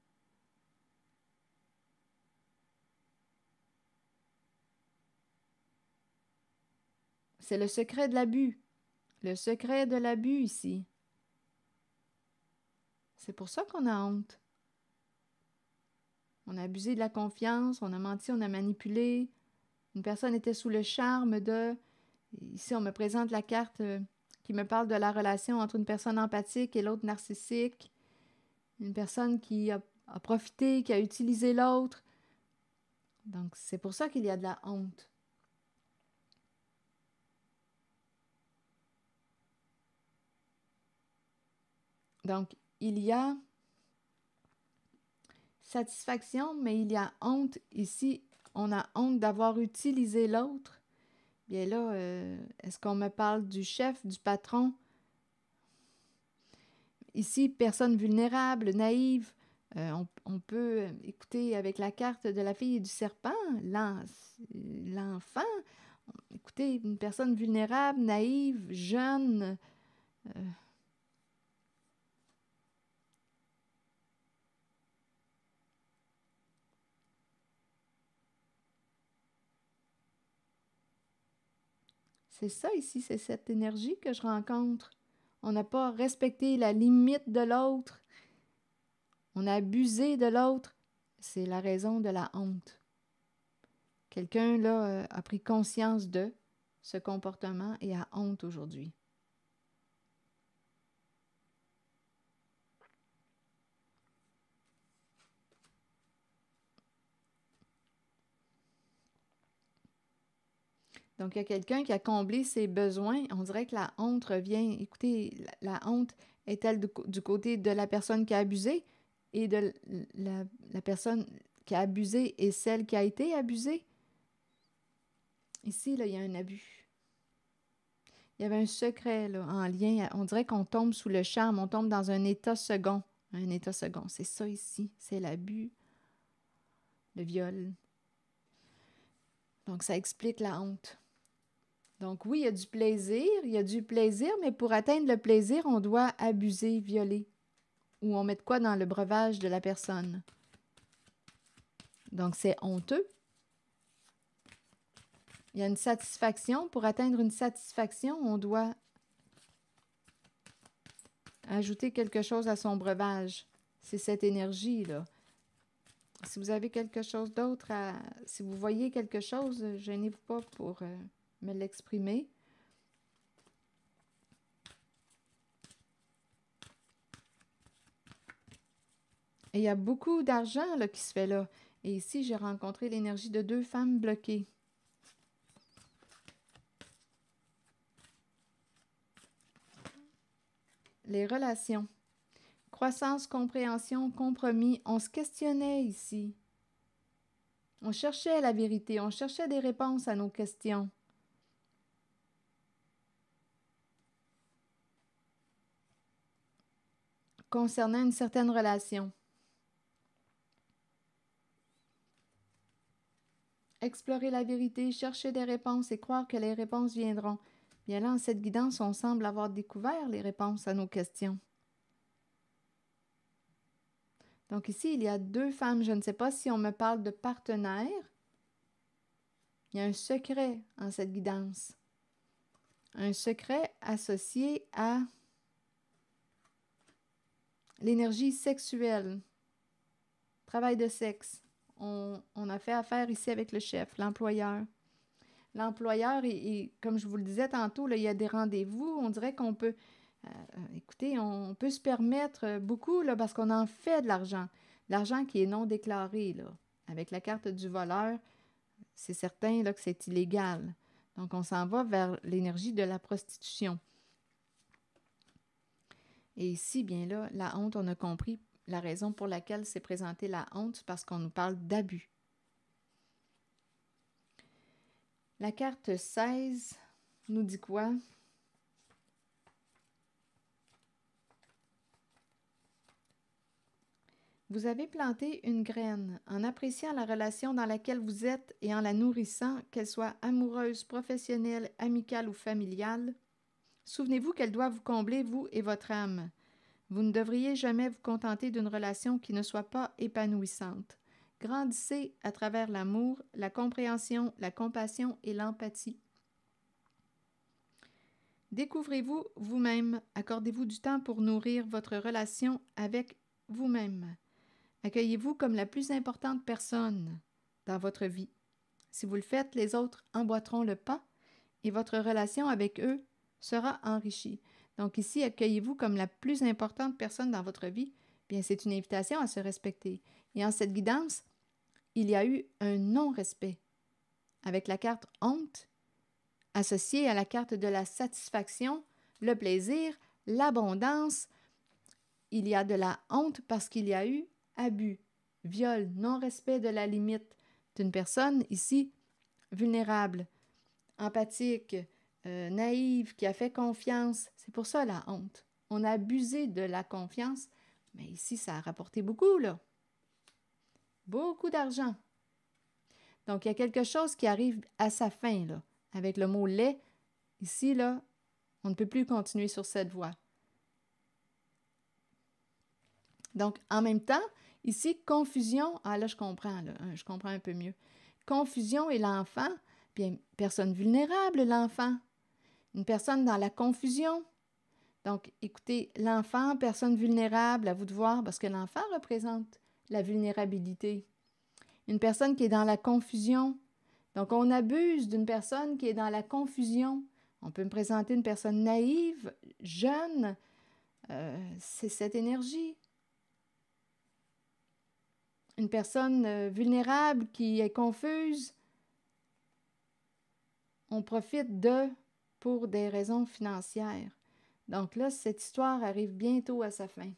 Speaker 1: C'est le secret de l'abus. Le secret de l'abus ici. C'est pour ça qu'on a honte. On a abusé de la confiance, on a menti, on a manipulé. Une personne était sous le charme de... Ici, on me présente la carte euh, qui me parle de la relation entre une personne empathique et l'autre narcissique. Une personne qui a, a profité, qui a utilisé l'autre. Donc, c'est pour ça qu'il y a de la honte. Donc, il y a satisfaction, mais il y a honte. Ici, on a honte d'avoir utilisé l'autre. Bien là, euh, est-ce qu'on me parle du chef, du patron? Ici, personne vulnérable, naïve. Euh, on, peut euh, écouter avec la carte de la fille et du serpent, l'enfant. Écoutez, une personne vulnérable, naïve, jeune. C'est ça ici, c'est cette énergie que je rencontre. On n'a pas respecté la limite de l'autre. On a abusé de l'autre. C'est la raison de la honte. Quelqu'un, là, euh, a pris conscience de ce comportement et a honte aujourd'hui. Donc, il y a quelqu'un qui a comblé ses besoins. On dirait que la honte revient. Écoutez, la, honte est-elle du, côté de la personne qui a abusé et de la, personne qui a abusé et celle qui a été abusée? Ici, il y a un abus. Il y avait un secret en lien. On dirait qu'on tombe sous le charme, on tombe dans un état second. Un état second, c'est ça ici, c'est l'abus, le viol. Donc ça explique la honte. Donc oui, il y a du plaisir, il y a du plaisir, mais pour atteindre le plaisir, on doit abuser, violer, ou on met de quoi dans le breuvage de la personne. Donc c'est honteux. Il y a une satisfaction. Pour atteindre une satisfaction, on doit ajouter quelque chose à son breuvage. C'est cette énergie-là. Si vous avez quelque chose d'autre à... Si vous voyez quelque chose, gênez-vous pas pour... Euh, me l'exprimer. Et il y a beaucoup d'argent qui se fait là. Et ici, j'ai rencontré l'énergie de deux femmes bloquées. Les relations. Croissance, compréhension, compromis. On se questionnait ici. On cherchait la vérité, on cherchait des réponses à nos questions. concernant une certaine relation. Explorer la vérité, chercher des réponses et croire que les réponses viendront. Bien là, en cette guidance, on semble avoir découvert les réponses à nos questions. Donc ici, il y a deux femmes. Je ne sais pas si on me parle de partenaires. Il y a un secret en cette guidance. Un secret associé à l'énergie sexuelle, travail de sexe. On, a fait affaire ici avec le chef, l'employeur. L'employeur, et, comme je vous le disais tantôt, il y a des rendez-vous, on dirait qu'on peut, euh, euh, écoutez, on, peut se permettre beaucoup là, parce qu'on en fait de l'argent, l'argent qui est non déclaré. Avec la carte du voleur, c'est certain là, que c'est illégal. Donc, on s'en va vers l'énergie de la prostitution. Et ici, bien là, la honte, on a compris la raison pour laquelle s'est présentée la honte, parce qu'on nous parle d'abus. La carte 16 nous dit quoi? Vous avez planté une graine. En appréciant la relation dans laquelle vous êtes et en la nourrissant, qu'elle soit amoureuse, professionnelle, amicale ou familiale, Souvenez-vous qu'elle doit vous combler, vous et votre âme. Vous ne devriez jamais vous contenter d'une relation qui ne soit pas épanouissante. Grandissez à travers l'amour, la compréhension, la compassion et l'empathie. Découvrez-vous vous-même, accordez-vous du temps pour nourrir votre relation avec vous-même. Accueillez-vous comme la plus importante personne dans votre vie. Si vous le faites, les autres emboîteront le pas et votre relation avec eux sera enrichi. Donc ici, accueillez-vous comme la plus importante personne dans votre vie. Bien, c'est une invitation à se respecter. Et en cette guidance, il y a eu un non-respect avec la carte honte associée à la carte de la satisfaction, le plaisir, l'abondance. Il y a de la honte parce qu'il y a eu abus, viol, non-respect de la limite d'une personne ici vulnérable, empathique, euh, naïve, qui a fait confiance. C'est pour ça la honte. On a abusé de la confiance, mais ici, ça a rapporté beaucoup, là. Beaucoup d'argent. Donc, il y a quelque chose qui arrive à sa fin, là. Avec le mot lait, ici, là, on ne peut plus continuer sur cette voie. Donc, en même temps, ici, confusion, ah là, je comprends, là, hein, je comprends un peu mieux. Confusion et l'enfant, bien, personne vulnérable, l'enfant. Une personne dans la confusion. Donc, écoutez, l'enfant, personne vulnérable, à vous de voir, parce que l'enfant représente la vulnérabilité. Une personne qui est dans la confusion. Donc, on abuse d'une personne qui est dans la confusion. On peut me présenter une personne naïve, jeune. Euh, c'est cette énergie. Une personne euh, vulnérable qui est confuse. On profite de pour des raisons financières. Donc là, cette histoire arrive bientôt à sa fin.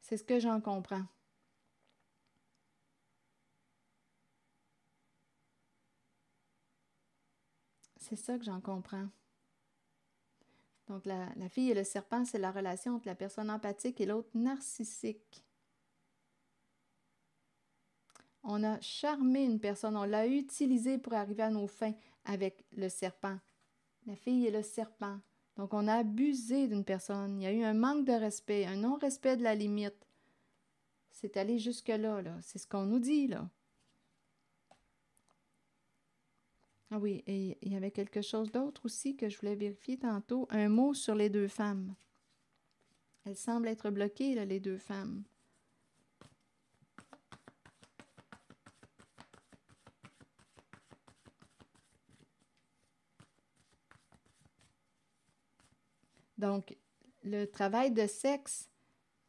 Speaker 1: C'est ce que j'en comprends. C'est ça que j'en comprends. Donc la, la fille et le serpent, c'est la relation entre la personne empathique et l'autre narcissique. On a charmé une personne, on l'a utilisée pour arriver à nos fins avec le serpent. La fille et le serpent. Donc on a abusé d'une personne. Il y a eu un manque de respect, un non-respect de la limite. C'est allé jusque-là, là. c'est ce qu'on nous dit, là. Ah oui, et il y avait quelque chose d'autre aussi que je voulais vérifier tantôt. Un mot sur les deux femmes. Elles semblent être bloquées, là, les deux femmes. Donc, le travail de sexe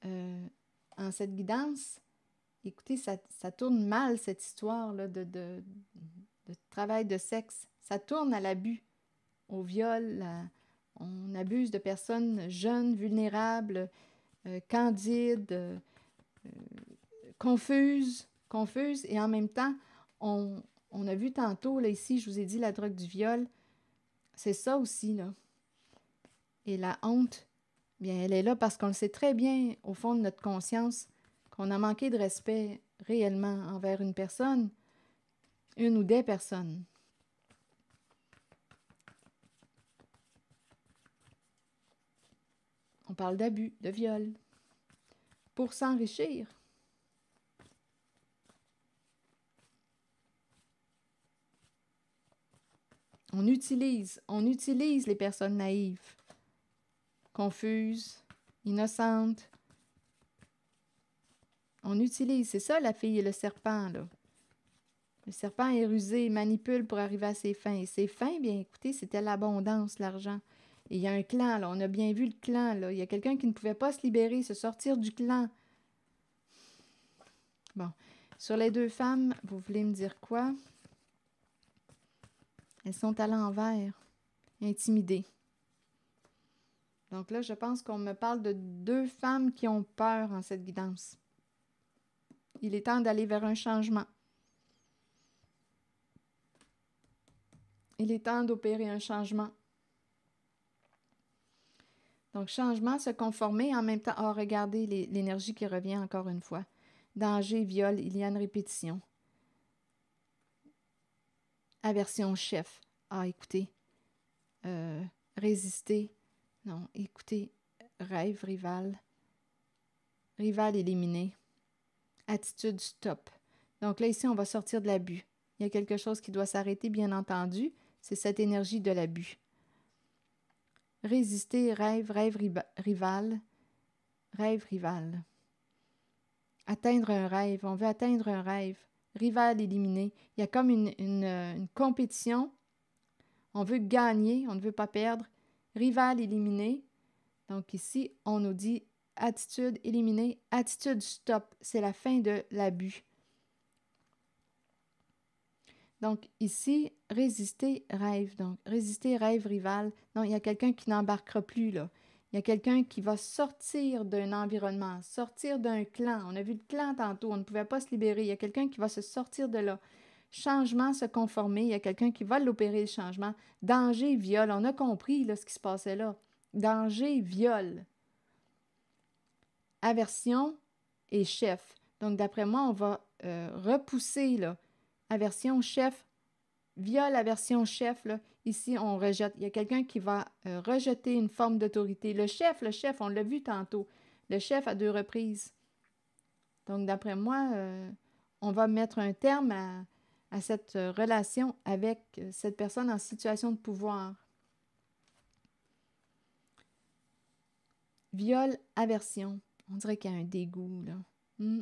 Speaker 1: euh, en cette guidance, écoutez, ça, tourne mal cette histoire-là de, travail de sexe. Ça tourne à l'abus, au viol. on abuse de personnes jeunes, vulnérables, euh, candides, euh, confuses, confuses. Et en même temps, on, on a vu tantôt, là, ici, je vous ai dit la drogue du viol. C'est ça aussi, là. Et la honte, bien, elle est là parce qu'on le sait très bien au fond de notre conscience qu'on a manqué de respect réellement envers une personne, une ou des personnes. On parle d'abus, de viol, pour s'enrichir. On utilise, on utilise les personnes naïves confuse, innocente. On utilise, c'est ça la fille et le serpent, là. Le serpent est rusé, manipule pour arriver à ses fins. Et ses fins, bien écoutez, c'était l'abondance, l'argent. Et il y a un clan, là. On a bien vu le clan, là. Il y a quelqu'un qui ne pouvait pas se libérer, se sortir du clan. Bon. Sur les deux femmes, vous voulez me dire quoi? Elles sont à l'envers, intimidées. Donc là, je pense qu'on me parle de deux femmes qui ont peur en cette guidance. Il est temps d'aller vers un changement. Il est temps d'opérer un changement. Donc, changement, se conformer en même temps. à oh, regardez l'énergie qui revient encore une fois. Danger, viol, il y a une répétition. Aversion chef. Ah, écoutez. Euh, résister, non, écoutez, rêve rival. Rival éliminé. Attitude stop. Donc là, ici, on va sortir de l'abus. Il y a quelque chose qui doit s'arrêter, bien entendu. C'est cette énergie de l'abus. Résister, rêve, rêve rival. Rêve rival. Atteindre un rêve. On veut atteindre un rêve. Rival éliminé. Il y a comme une, une compétition. On veut gagner, on ne veut pas perdre. Rival éliminé. Donc ici, on nous dit attitude éliminée, attitude stop. C'est la fin de l'abus. Donc ici, résister, rêve. Donc résister, rêve, rival. Non, il y a quelqu'un qui n'embarquera plus là. Il y a quelqu'un qui va sortir d'un environnement, sortir d'un clan. On a vu le clan tantôt, on ne pouvait pas se libérer. Il y a quelqu'un qui va se sortir de là. Changement, se conformer. Il y a quelqu'un qui va l'opérer, le changement. Danger, viol. On a compris ce qui se passait là. Danger, viol. Aversion et chef. Donc, d'après moi, on va euh, repousser là. Aversion, chef. Viol, aversion, chef. Ici, on rejette. Il y a quelqu'un qui va euh, rejeter une forme d'autorité. Le chef, le chef, on l'a vu tantôt. Le chef à deux reprises. Donc, d'après moi, euh, on va mettre un terme à, à cette euh, relation avec euh, cette personne en situation de pouvoir. Viol, aversion. On dirait qu'il y a un dégoût, là. Hmm.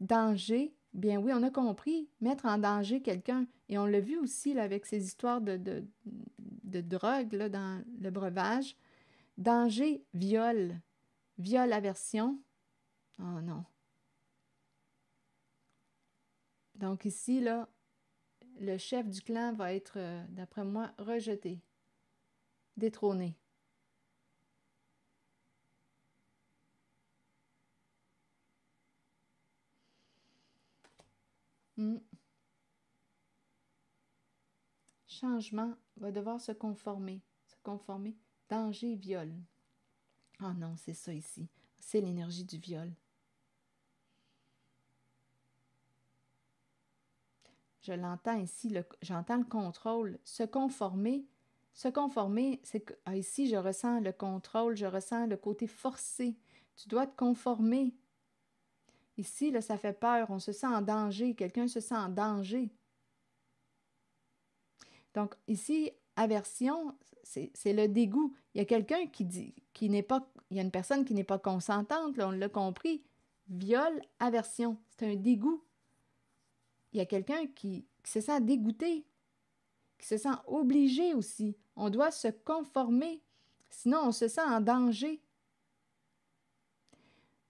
Speaker 1: Danger, bien oui, on a compris, mettre en danger quelqu'un. Et on l'a vu aussi avec ces histoires de, drogue là, dans le breuvage. Danger, viol. Viol, aversion. Oh non. Donc ici, là, le chef du clan va être, euh, d'après moi, rejeté, détrôné. Hmm. Changement va devoir se conformer, se conformer. Danger, viol. Ah oh non, c'est ça ici. C'est l'énergie du viol. je l'entends ici, j'entends le contrôle. Se conformer, se conformer, c'est que... Ah, ici, je ressens le contrôle, je ressens le côté forcé. Tu dois te conformer. Ici, là, ça fait peur, on se sent en danger, quelqu'un se sent en danger. Donc, ici, aversion, c'est le dégoût. Il y a quelqu'un qui dit, qui n'est pas, il y a une personne qui n'est pas consentante, on l'a compris. Viol, aversion, c'est un dégoût il y a quelqu'un qui, se sent dégoûté, qui se sent obligé aussi. On doit se conformer, sinon on se sent en danger.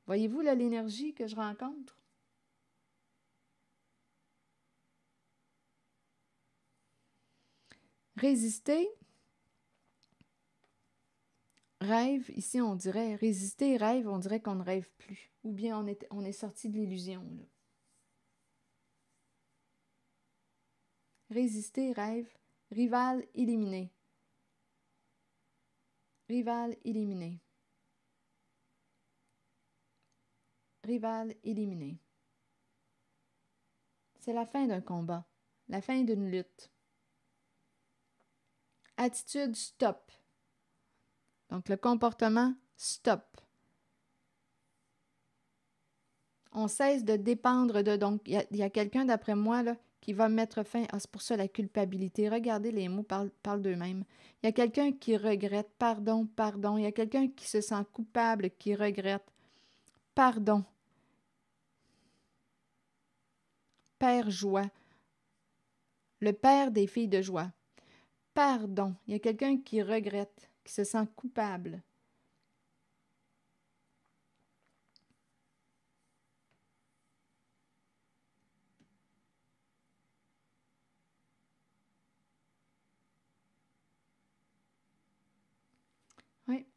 Speaker 1: Voyez-vous là l'énergie que je rencontre? Résister, rêve, ici on dirait, résister, rêve, on dirait qu'on ne rêve plus. Ou bien on est, on est sorti de l'illusion. Là. Résister, rêve. Rival éliminé. Rival éliminé. Rival éliminé. C'est la fin d'un combat, la fin d'une lutte. Attitude stop. Donc le comportement stop. On cesse de dépendre de. Donc, il y a, quelqu'un d'après moi là, qui va mettre fin à ce pour ça la culpabilité. Regardez, les mots parle d'eux-mêmes. Il y a quelqu'un qui regrette, pardon, pardon. Il y a quelqu'un qui se sent coupable, qui regrette, pardon. Père joie, le père des filles de joie. Pardon, il y a quelqu'un qui regrette, qui se sent coupable,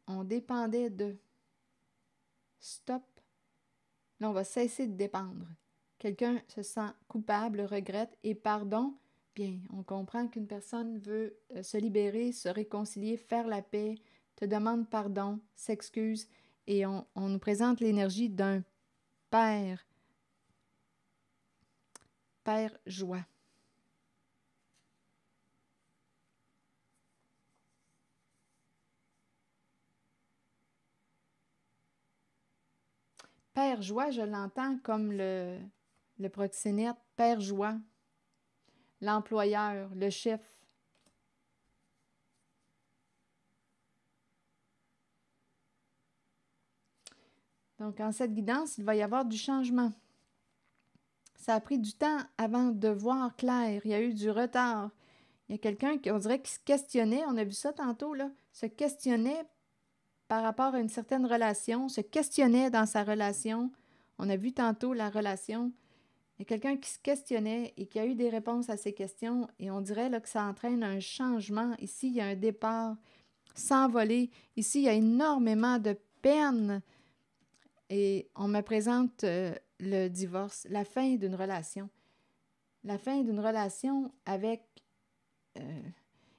Speaker 1: On dépendait de. Stop. Là, on va cesser de dépendre. Quelqu'un se sent coupable, regrette et pardon. Bien, on comprend qu'une personne veut euh, se libérer, se réconcilier, faire la paix, te demande pardon, s'excuse et on, nous présente l'énergie d'un père. Père joie. Père Joie, je l'entends comme le, le proxénète, Père Joie, l'employeur, le chef. Donc, en cette guidance, il va y avoir du changement. Ça a pris du temps avant de voir clair. Il y a eu du retard. Il y a quelqu'un qui, on dirait, qui se questionnait. On a vu ça tantôt, là. Se questionnait par rapport à une certaine relation, se questionnait dans sa relation. On a vu tantôt la relation. Il y a quelqu'un qui se questionnait et qui a eu des réponses à ces questions et on dirait que ça entraîne un changement. Ici, il y a un départ, s'envoler. Ici, il y a énormément de peine. Et on me présente euh, le divorce, la fin d'une relation. La fin d'une relation avec euh,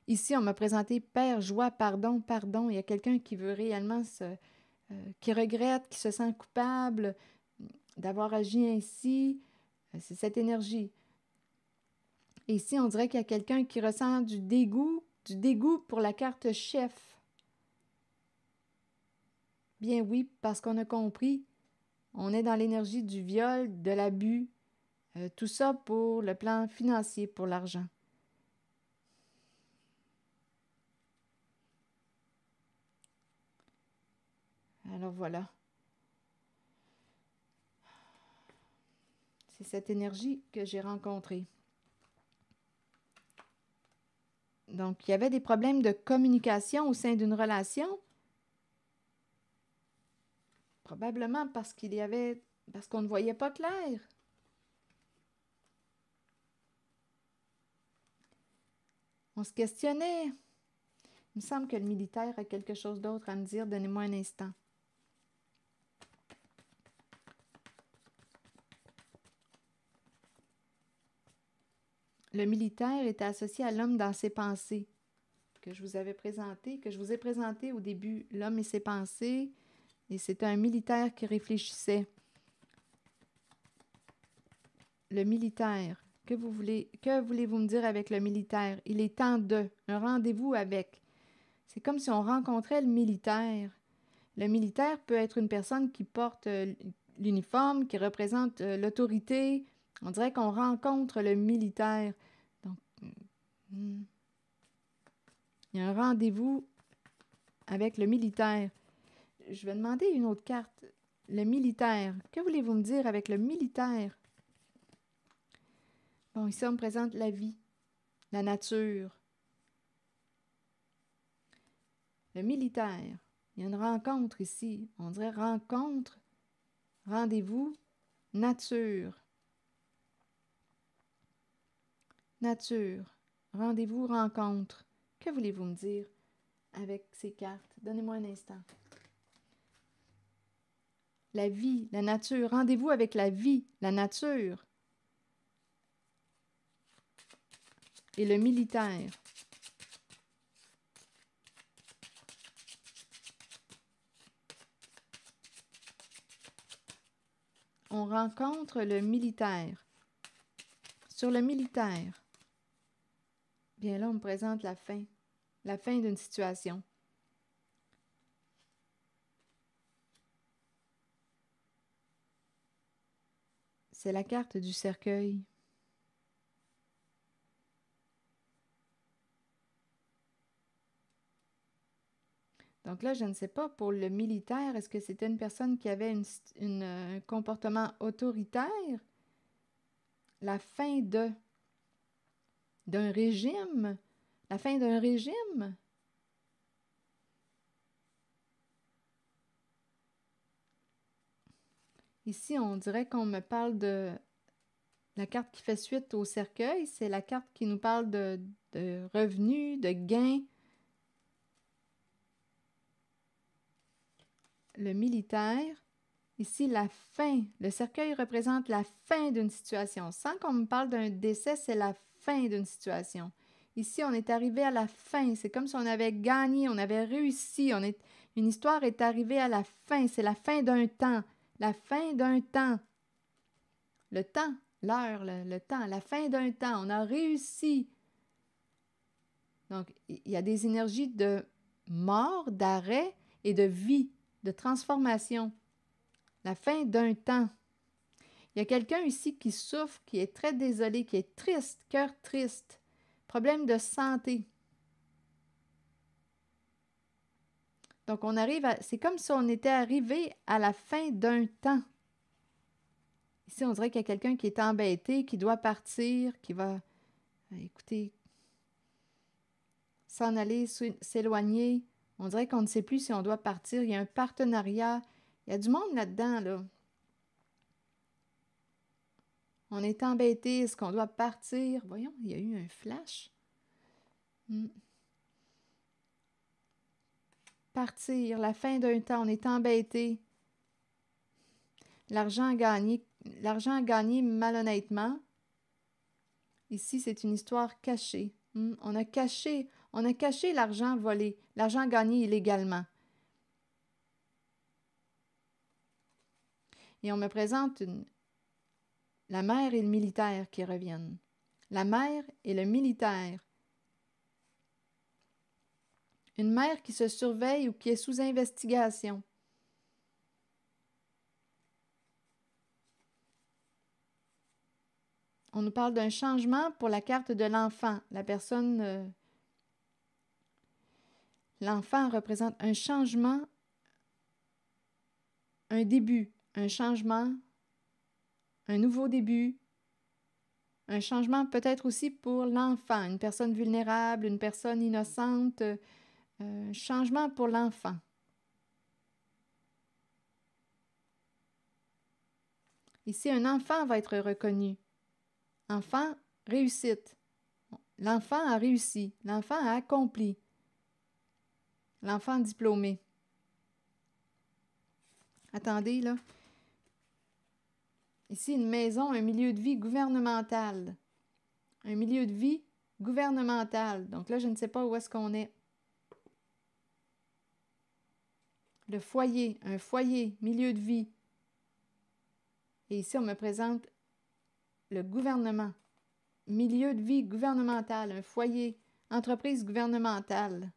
Speaker 1: Ici, on m'a présenté Père, joie, pardon, pardon. Il y a quelqu'un qui veut réellement se. Euh, qui regrette, qui se sent coupable d'avoir agi ainsi. Euh, c'est cette énergie. ici, on dirait qu'il y a quelqu'un qui ressent du dégoût, du dégoût pour la carte chef. Bien oui, parce qu'on a compris, on est dans l'énergie du viol, de l'abus, euh, tout ça pour le plan financier, pour l'argent. Alors voilà. C'est cette énergie que j'ai rencontrée. Donc, il y avait des problèmes de communication au sein d'une relation. Probablement parce qu'il y avait parce qu'on ne voyait pas clair. On se questionnait. Il me semble que le militaire a quelque chose d'autre à me dire. Donnez-moi un instant. Le militaire est associé à l'homme dans ses pensées, que je vous avais présenté, que je vous ai présenté au début. L'homme et ses pensées, et c'est un militaire qui réfléchissait. Le militaire, que vous voulez, que voulez-vous me dire avec le militaire? Il est temps de, un rendez-vous avec. C'est comme si on rencontrait le militaire. Le militaire peut être une personne qui porte euh, l'uniforme, qui représente euh, l'autorité, on dirait qu'on rencontre le militaire. Donc, hmm. il y a un rendez-vous avec le militaire. Je vais demander une autre carte. Le militaire. Que voulez-vous me dire avec le militaire? Bon, ici, on me présente la vie, la nature. Le militaire. Il y a une rencontre ici. On dirait rencontre, rendez-vous, nature. Nature, rendez-vous, rencontre. Que voulez-vous me dire avec ces cartes? Donnez-moi un instant. La vie, la nature, rendez-vous avec la vie, la nature. Et le militaire. On rencontre le militaire. Sur le militaire. Bien là, on me présente la fin, la fin d'une situation. C'est la carte du cercueil. Donc là, je ne sais pas, pour le militaire, est-ce que c'était une personne qui avait euh, un comportement autoritaire? La fin de d'un régime, la fin d'un régime. Ici, on dirait qu'on me parle de la carte qui fait suite au cercueil, c'est la carte qui nous parle de, revenus, de gains. Le militaire, Ici, la fin. Le cercueil représente la fin d'une situation. Sans qu'on me parle d'un décès, c'est la d'une situation. Ici, on est arrivé à la fin. C'est comme si on avait gagné, on avait réussi. On est... Une histoire est arrivée à la fin. C'est la fin d'un temps. La fin d'un temps. Le temps, l'heure, le, temps, la fin d'un temps. On a réussi. Donc, il y a des énergies de mort, d'arrêt et de vie, de transformation. La fin d'un temps. Il y a quelqu'un ici qui souffre, qui est très désolé, qui est triste, cœur triste, problème de santé. Donc on arrive à c'est comme si on était arrivé à la fin d'un temps. Ici, on dirait qu'il y a quelqu'un qui est embêté, qui doit partir, qui va euh, écoutez s'en aller, s'éloigner. On dirait qu'on ne sait plus si on doit partir. Il y a un partenariat. Il y a du monde là-dedans, là. On est embêté, est-ce qu'on doit partir? Voyons, il y a eu un flash. Hmm. Partir, la fin d'un temps, on est embêté. L'argent gagné, l'argent gagné malhonnêtement. Ici, c'est une histoire cachée. Hmm. On a caché, on a caché l'argent volé, l'argent gagné illégalement. Et on me présente une, la mère et le militaire qui reviennent. La mère et le militaire. Une mère qui se surveille ou qui est sous investigation. On nous parle d'un changement pour la carte de l'enfant. La personne. Euh, l'enfant représente un changement, un début, un changement un nouveau début, un changement peut-être aussi pour l'enfant, une personne vulnérable, une personne innocente, euh, un changement pour l'enfant. Ici, un enfant va être reconnu. Enfant, réussite. L'enfant a réussi. L'enfant a accompli. L'enfant diplômé. Attendez, là. Ici, une maison, un milieu de vie gouvernemental. Un milieu de vie gouvernemental. Donc là, je ne sais pas où est-ce qu'on est. Le foyer, un foyer, milieu de vie. Et ici, on me présente le gouvernement. Milieu de vie gouvernemental, un foyer, entreprise gouvernementale.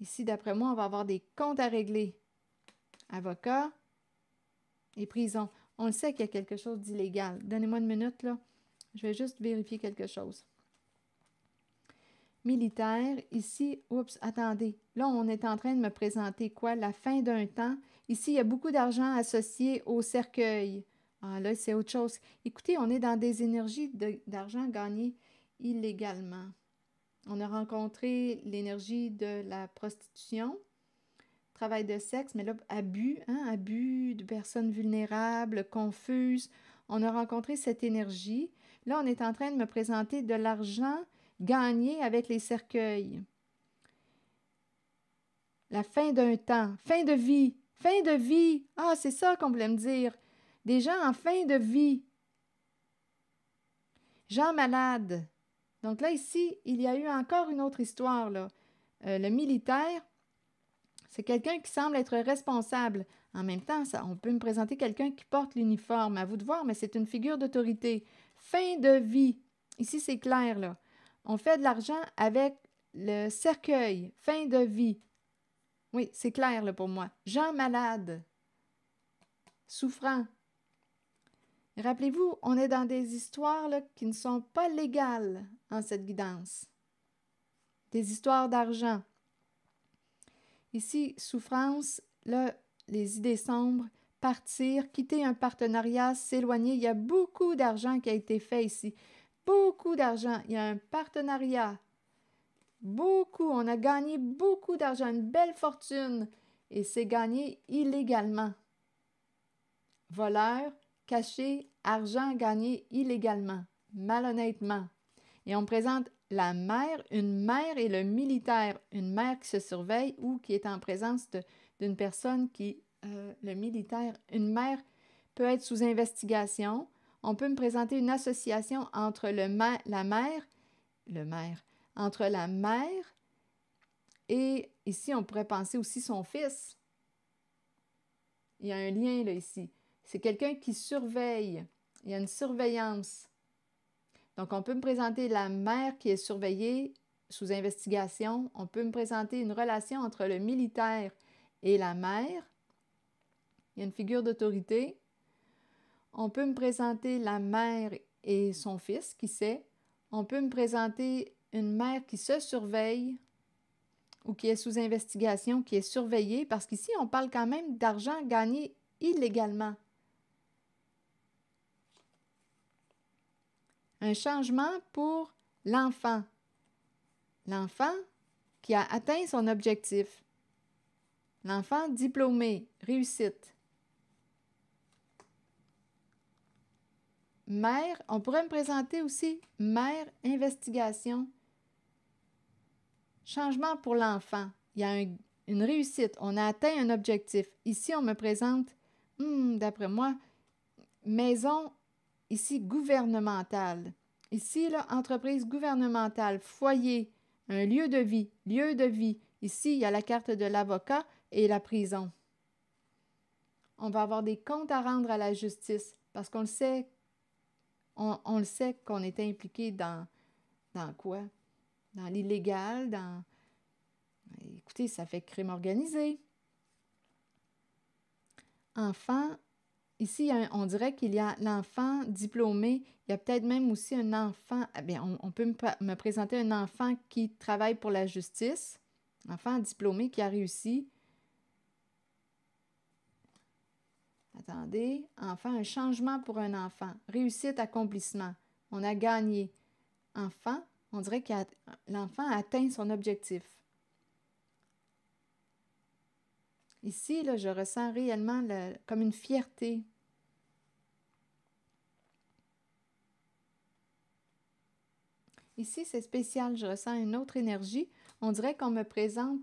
Speaker 1: Ici, d'après moi, on va avoir des comptes à régler. Avocat et prison. On le sait qu'il y a quelque chose d'illégal. Donnez-moi une minute, là. Je vais juste vérifier quelque chose. Militaire, ici, oups, attendez. Là, on est en train de me présenter quoi? La fin d'un temps. Ici, il y a beaucoup d'argent associé au cercueil. Ah, là, c'est autre chose. Écoutez, on est dans des énergies d'argent gagné illégalement. On a rencontré l'énergie de la prostitution, travail de sexe, mais là, abus, hein, abus de personnes vulnérables, confuses. On a rencontré cette énergie. Là, on est en train de me présenter de l'argent gagné avec les cercueils. La fin d'un temps, fin de vie, fin de vie. Ah, c'est ça qu'on voulait me dire. Des gens en fin de vie. Gens malades. Donc là, ici, il y a eu encore une autre histoire. Là. Euh, le militaire c'est quelqu'un qui semble être responsable. En même temps, ça, on peut me présenter quelqu'un qui porte l'uniforme. À vous de voir, mais c'est une figure d'autorité. Fin de vie. Ici, c'est clair, là. On fait de l'argent avec le cercueil. Fin de vie. Oui, c'est clair, là, pour moi. Jean malade. Souffrant. Rappelez-vous, on est dans des histoires là, qui ne sont pas légales en cette guidance. Des histoires d'argent. Ici, souffrance, là, les idées sombres, partir, quitter un partenariat, s'éloigner. Il y a beaucoup d'argent qui a été fait ici. Beaucoup d'argent. Il y a un partenariat. Beaucoup. On a gagné beaucoup d'argent, une belle fortune. Et c'est gagné illégalement. Voleur, caché, argent gagné illégalement, malhonnêtement. Et on présente la mère, une mère et le militaire, une mère qui se surveille ou qui est en présence d'une personne qui, euh, le militaire, une mère peut être sous investigation. On peut me présenter une association entre le la mère, le maire, entre la mère et ici on pourrait penser aussi son fils. Il y a un lien là ici. C'est quelqu'un qui surveille. Il y a une surveillance. Donc, on peut me présenter la mère qui est surveillée sous investigation. On peut me présenter une relation entre le militaire et la mère. Il y a une figure d'autorité. On peut me présenter la mère et son fils, qui sait. On peut me présenter une mère qui se surveille ou qui est sous investigation, qui est surveillée, parce qu'ici, on parle quand même d'argent gagné illégalement. changement pour l'enfant. L'enfant qui a atteint son objectif. L'enfant diplômé, réussite. Mère, on pourrait me présenter aussi mère investigation. Changement pour l'enfant. Il y a une réussite, on a atteint un objectif. Ici, on me présente, hmm, d'après moi, maison ici gouvernemental, Ici, là, entreprise gouvernementale, foyer, un lieu de vie, lieu de vie. Ici, il y a la carte de l'avocat et la prison. On va avoir des comptes à rendre à la justice parce qu'on le sait, on, le sait qu'on est impliqué dans, dans quoi? Dans l'illégal, dans... Écoutez, ça fait crime organisé. Enfin. Ici, on dirait qu'il y a l'enfant diplômé, il y a peut-être même aussi un enfant, ah, bien, on, peut me, présenter un enfant qui travaille pour la justice, enfant diplômé qui a réussi. Attendez, enfant, un changement pour un enfant, réussite, accomplissement, on a gagné. Enfant, on dirait que l'enfant a atteint son objectif. Ici, je ressens réellement comme une fierté. Ici, c'est spécial, je ressens une autre énergie. On dirait qu'on me présente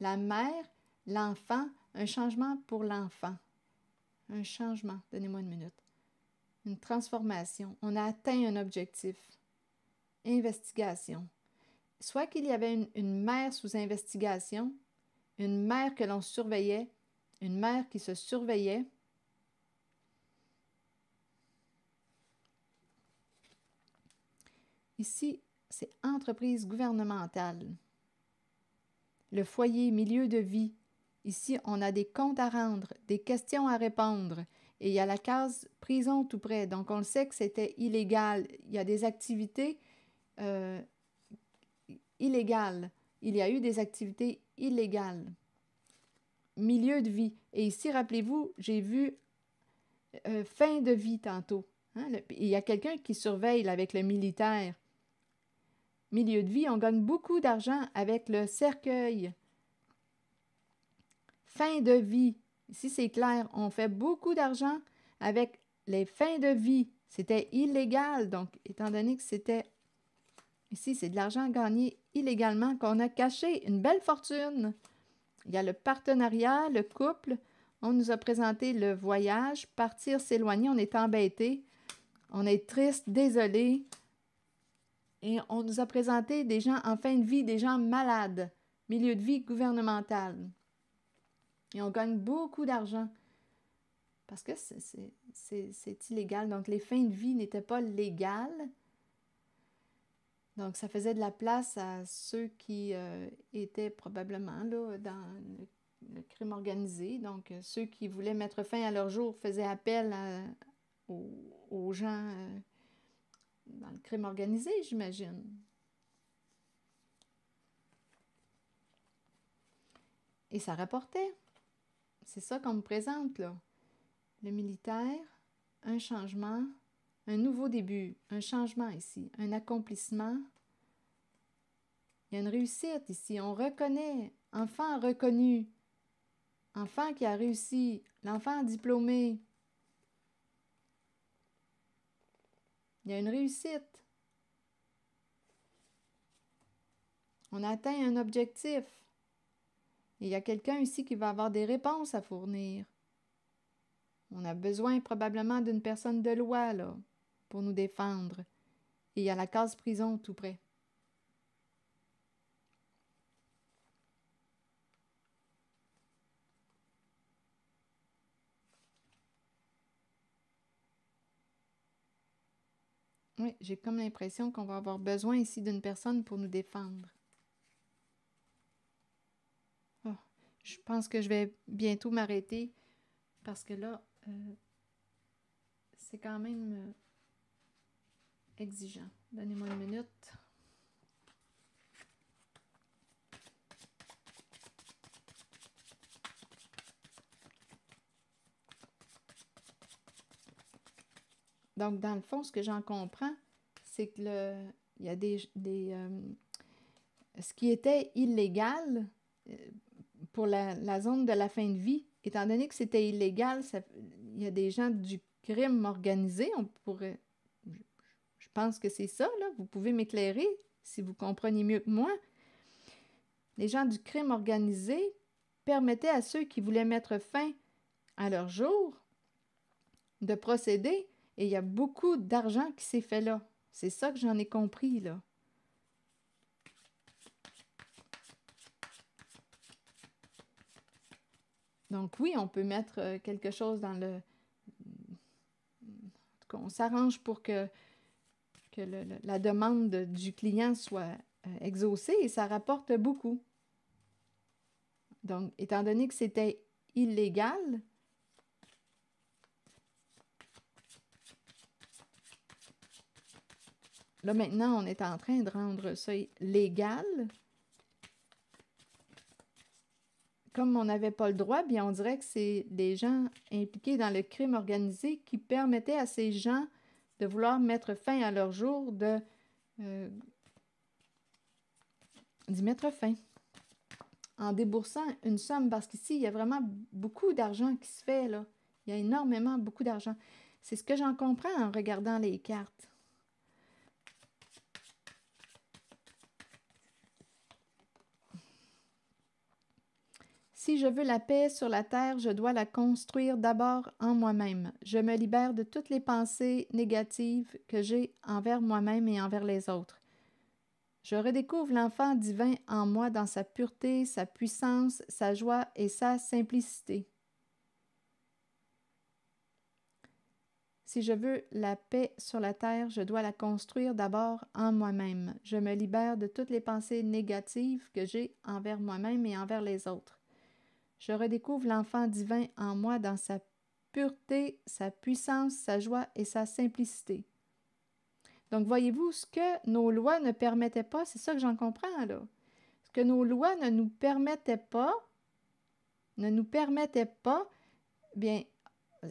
Speaker 1: la mère, l'enfant, un changement pour l'enfant. Un changement, donnez-moi une minute. Une transformation. On a atteint un objectif. Investigation. Soit qu'il y avait une mère sous investigation, une mère que l'on surveillait, une mère qui se surveillait. Ici, c'est entreprise gouvernementale. Le foyer, milieu de vie. Ici, on a des comptes à rendre, des questions à répondre. Et il y a la case prison tout près. Donc, on le sait que c'était illégal. Il y a des activités euh, illégales. Il y a eu des activités Illégal. Milieu de vie. Et ici, rappelez-vous, j'ai vu euh, fin de vie tantôt. Hein, il y a quelqu'un qui surveille avec le militaire. Milieu de vie, on gagne beaucoup d'argent avec le cercueil. Fin de vie. Ici, c'est clair, on fait beaucoup d'argent avec les fins de vie. C'était illégal, donc, étant donné que c'était... Ici, c'est de l'argent gagné illégalement, qu'on a caché une belle fortune. Il y a le partenariat, le couple. On nous a présenté le voyage, partir, s'éloigner. On est embêté, on est triste, désolé. Et on nous a présenté des gens en fin de vie, des gens malades, milieu de vie gouvernemental. Et on gagne beaucoup d'argent parce que c'est illégal. Donc les fins de vie n'étaient pas légales donc, ça faisait de la place à ceux qui euh, étaient probablement là, dans le, crime organisé. Donc, euh, ceux qui voulaient mettre fin à leur jour faisaient appel aux, gens euh, dans le crime organisé, j'imagine. Et ça rapportait. C'est ça qu'on me présente, là. Le militaire, un changement, un nouveau début, un changement ici, un accomplissement. Il y a une réussite ici. On reconnaît, enfant reconnu, enfant qui a réussi, l'enfant diplômé. Il y a une réussite. On atteint un objectif. il y a quelqu'un ici qui va avoir des réponses à fournir. On a besoin probablement d'une personne de loi, là, pour nous défendre. Et il y a la case prison tout près. Oui, j'ai comme l'impression qu'on va avoir besoin ici d'une personne pour nous défendre. Oh, je pense que je vais bientôt m'arrêter parce que là, euh, c'est quand même... Euh, exigeant. Donnez-moi une minute. Donc, dans le fond, ce que j'en comprends, c'est que le, il y a des, euh, ce qui était illégal euh, pour la, zone de la fin de vie, étant donné que c'était illégal, il y a des gens du crime organisé, on pourrait, je pense que c'est ça, là. Vous pouvez m'éclairer si vous comprenez mieux que moi. Les gens du crime organisé permettaient à ceux qui voulaient mettre fin à leur jour de procéder et il y a beaucoup d'argent qui s'est fait là. C'est ça que j'en ai compris, là. Donc oui, on peut mettre euh, quelque chose dans le... On s'arrange pour que que la demande du client soit euh, exaucée et ça rapporte beaucoup. Donc, étant donné que c'était illégal, là maintenant, on est en train de rendre ça légal. Comme on n'avait pas le droit, bien on dirait que c'est des gens impliqués dans le crime organisé qui permettaient à ces gens de vouloir mettre fin à leur jour, de euh, d'y mettre fin en déboursant une somme, parce qu'ici, il y a vraiment beaucoup d'argent qui se fait, là. Il y a énormément, beaucoup d'argent. C'est ce que j'en comprends en regardant les cartes. Si je veux la paix sur la terre, je dois la construire d'abord en moi-même. Je me libère de toutes les pensées négatives que j'ai envers moi-même et envers les autres. Je redécouvre l'enfant divin en moi dans sa pureté, sa puissance, sa joie et sa simplicité. Si je veux la paix sur la terre, je dois la construire d'abord en moi-même. Je me libère de toutes les pensées négatives que j'ai envers moi-même et envers les autres. Je redécouvre l'enfant divin en moi dans sa pureté, sa puissance, sa joie et sa simplicité. Donc, voyez-vous, ce que nos lois ne permettaient pas, c'est ça que j'en comprends, là. Ce que nos lois ne nous permettaient pas, ne nous permettaient pas, bien,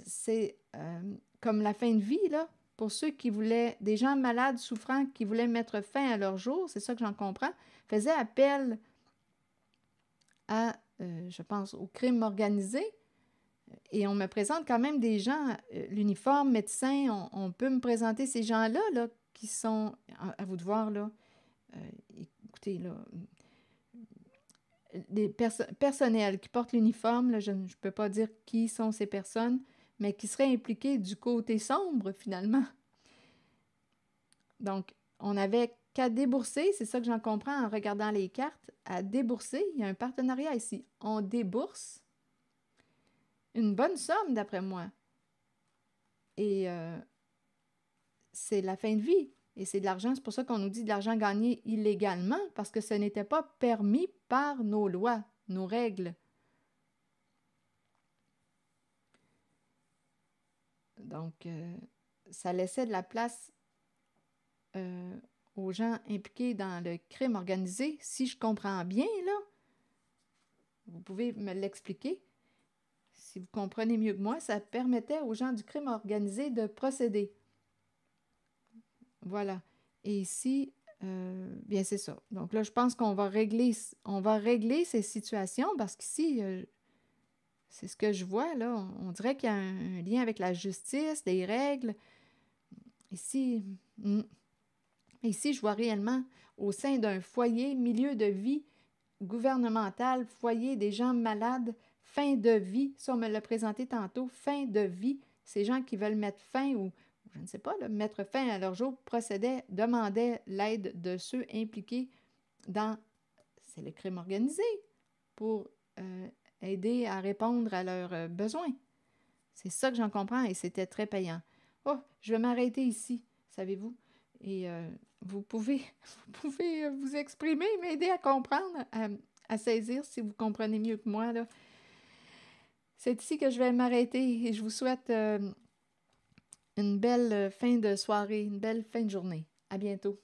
Speaker 1: c'est euh, comme la fin de vie, là. Pour ceux qui voulaient, des gens malades, souffrants, qui voulaient mettre fin à leur jour, c'est ça que j'en comprends, faisaient appel à euh, je pense au crime organisé, et on me présente quand même des gens, euh, l'uniforme, médecin, on, peut me présenter ces gens-là, là, qui sont, à, vous de voir, là, euh, écoutez, là, des personnels qui portent l'uniforme, je ne peux pas dire qui sont ces personnes, mais qui seraient impliqués du côté sombre, finalement. Donc, on avait qu'à débourser, c'est ça que j'en comprends en regardant les cartes, à débourser, il y a un partenariat ici. On débourse une bonne somme, d'après moi. Et euh, c'est la fin de vie. Et c'est de l'argent, c'est pour ça qu'on nous dit de l'argent gagné illégalement, parce que ce n'était pas permis par nos lois, nos règles. Donc, euh, ça laissait de la place euh, aux gens impliqués dans le crime organisé, si je comprends bien, là. Vous pouvez me l'expliquer. Si vous comprenez mieux que moi, ça permettait aux gens du crime organisé de procéder. Voilà. Et ici, euh, bien c'est ça. Donc là, je pense qu'on va régler, on va régler ces situations parce qu'ici, euh, c'est ce que je vois là. On, dirait qu'il y a un, lien avec la justice, les règles. Ici, Ici, je vois réellement au sein d'un foyer, milieu de vie gouvernemental, foyer des gens malades, fin de vie, ça on me l'a présenté tantôt, fin de vie, ces gens qui veulent mettre fin ou, je ne sais pas, mettre fin à leur jour, procédaient, demandaient l'aide de ceux impliqués dans, c'est le crime organisé, pour euh, aider à répondre à leurs euh, besoins. C'est ça que j'en comprends et c'était très payant. Oh, je vais m'arrêter ici, savez-vous. Et euh, vous, pouvez, vous pouvez euh, vous exprimer, m'aider à comprendre, à, saisir si vous comprenez mieux que moi. C'est ici que je vais m'arrêter et je vous souhaite euh, une belle fin de soirée, une belle fin de journée. À bientôt.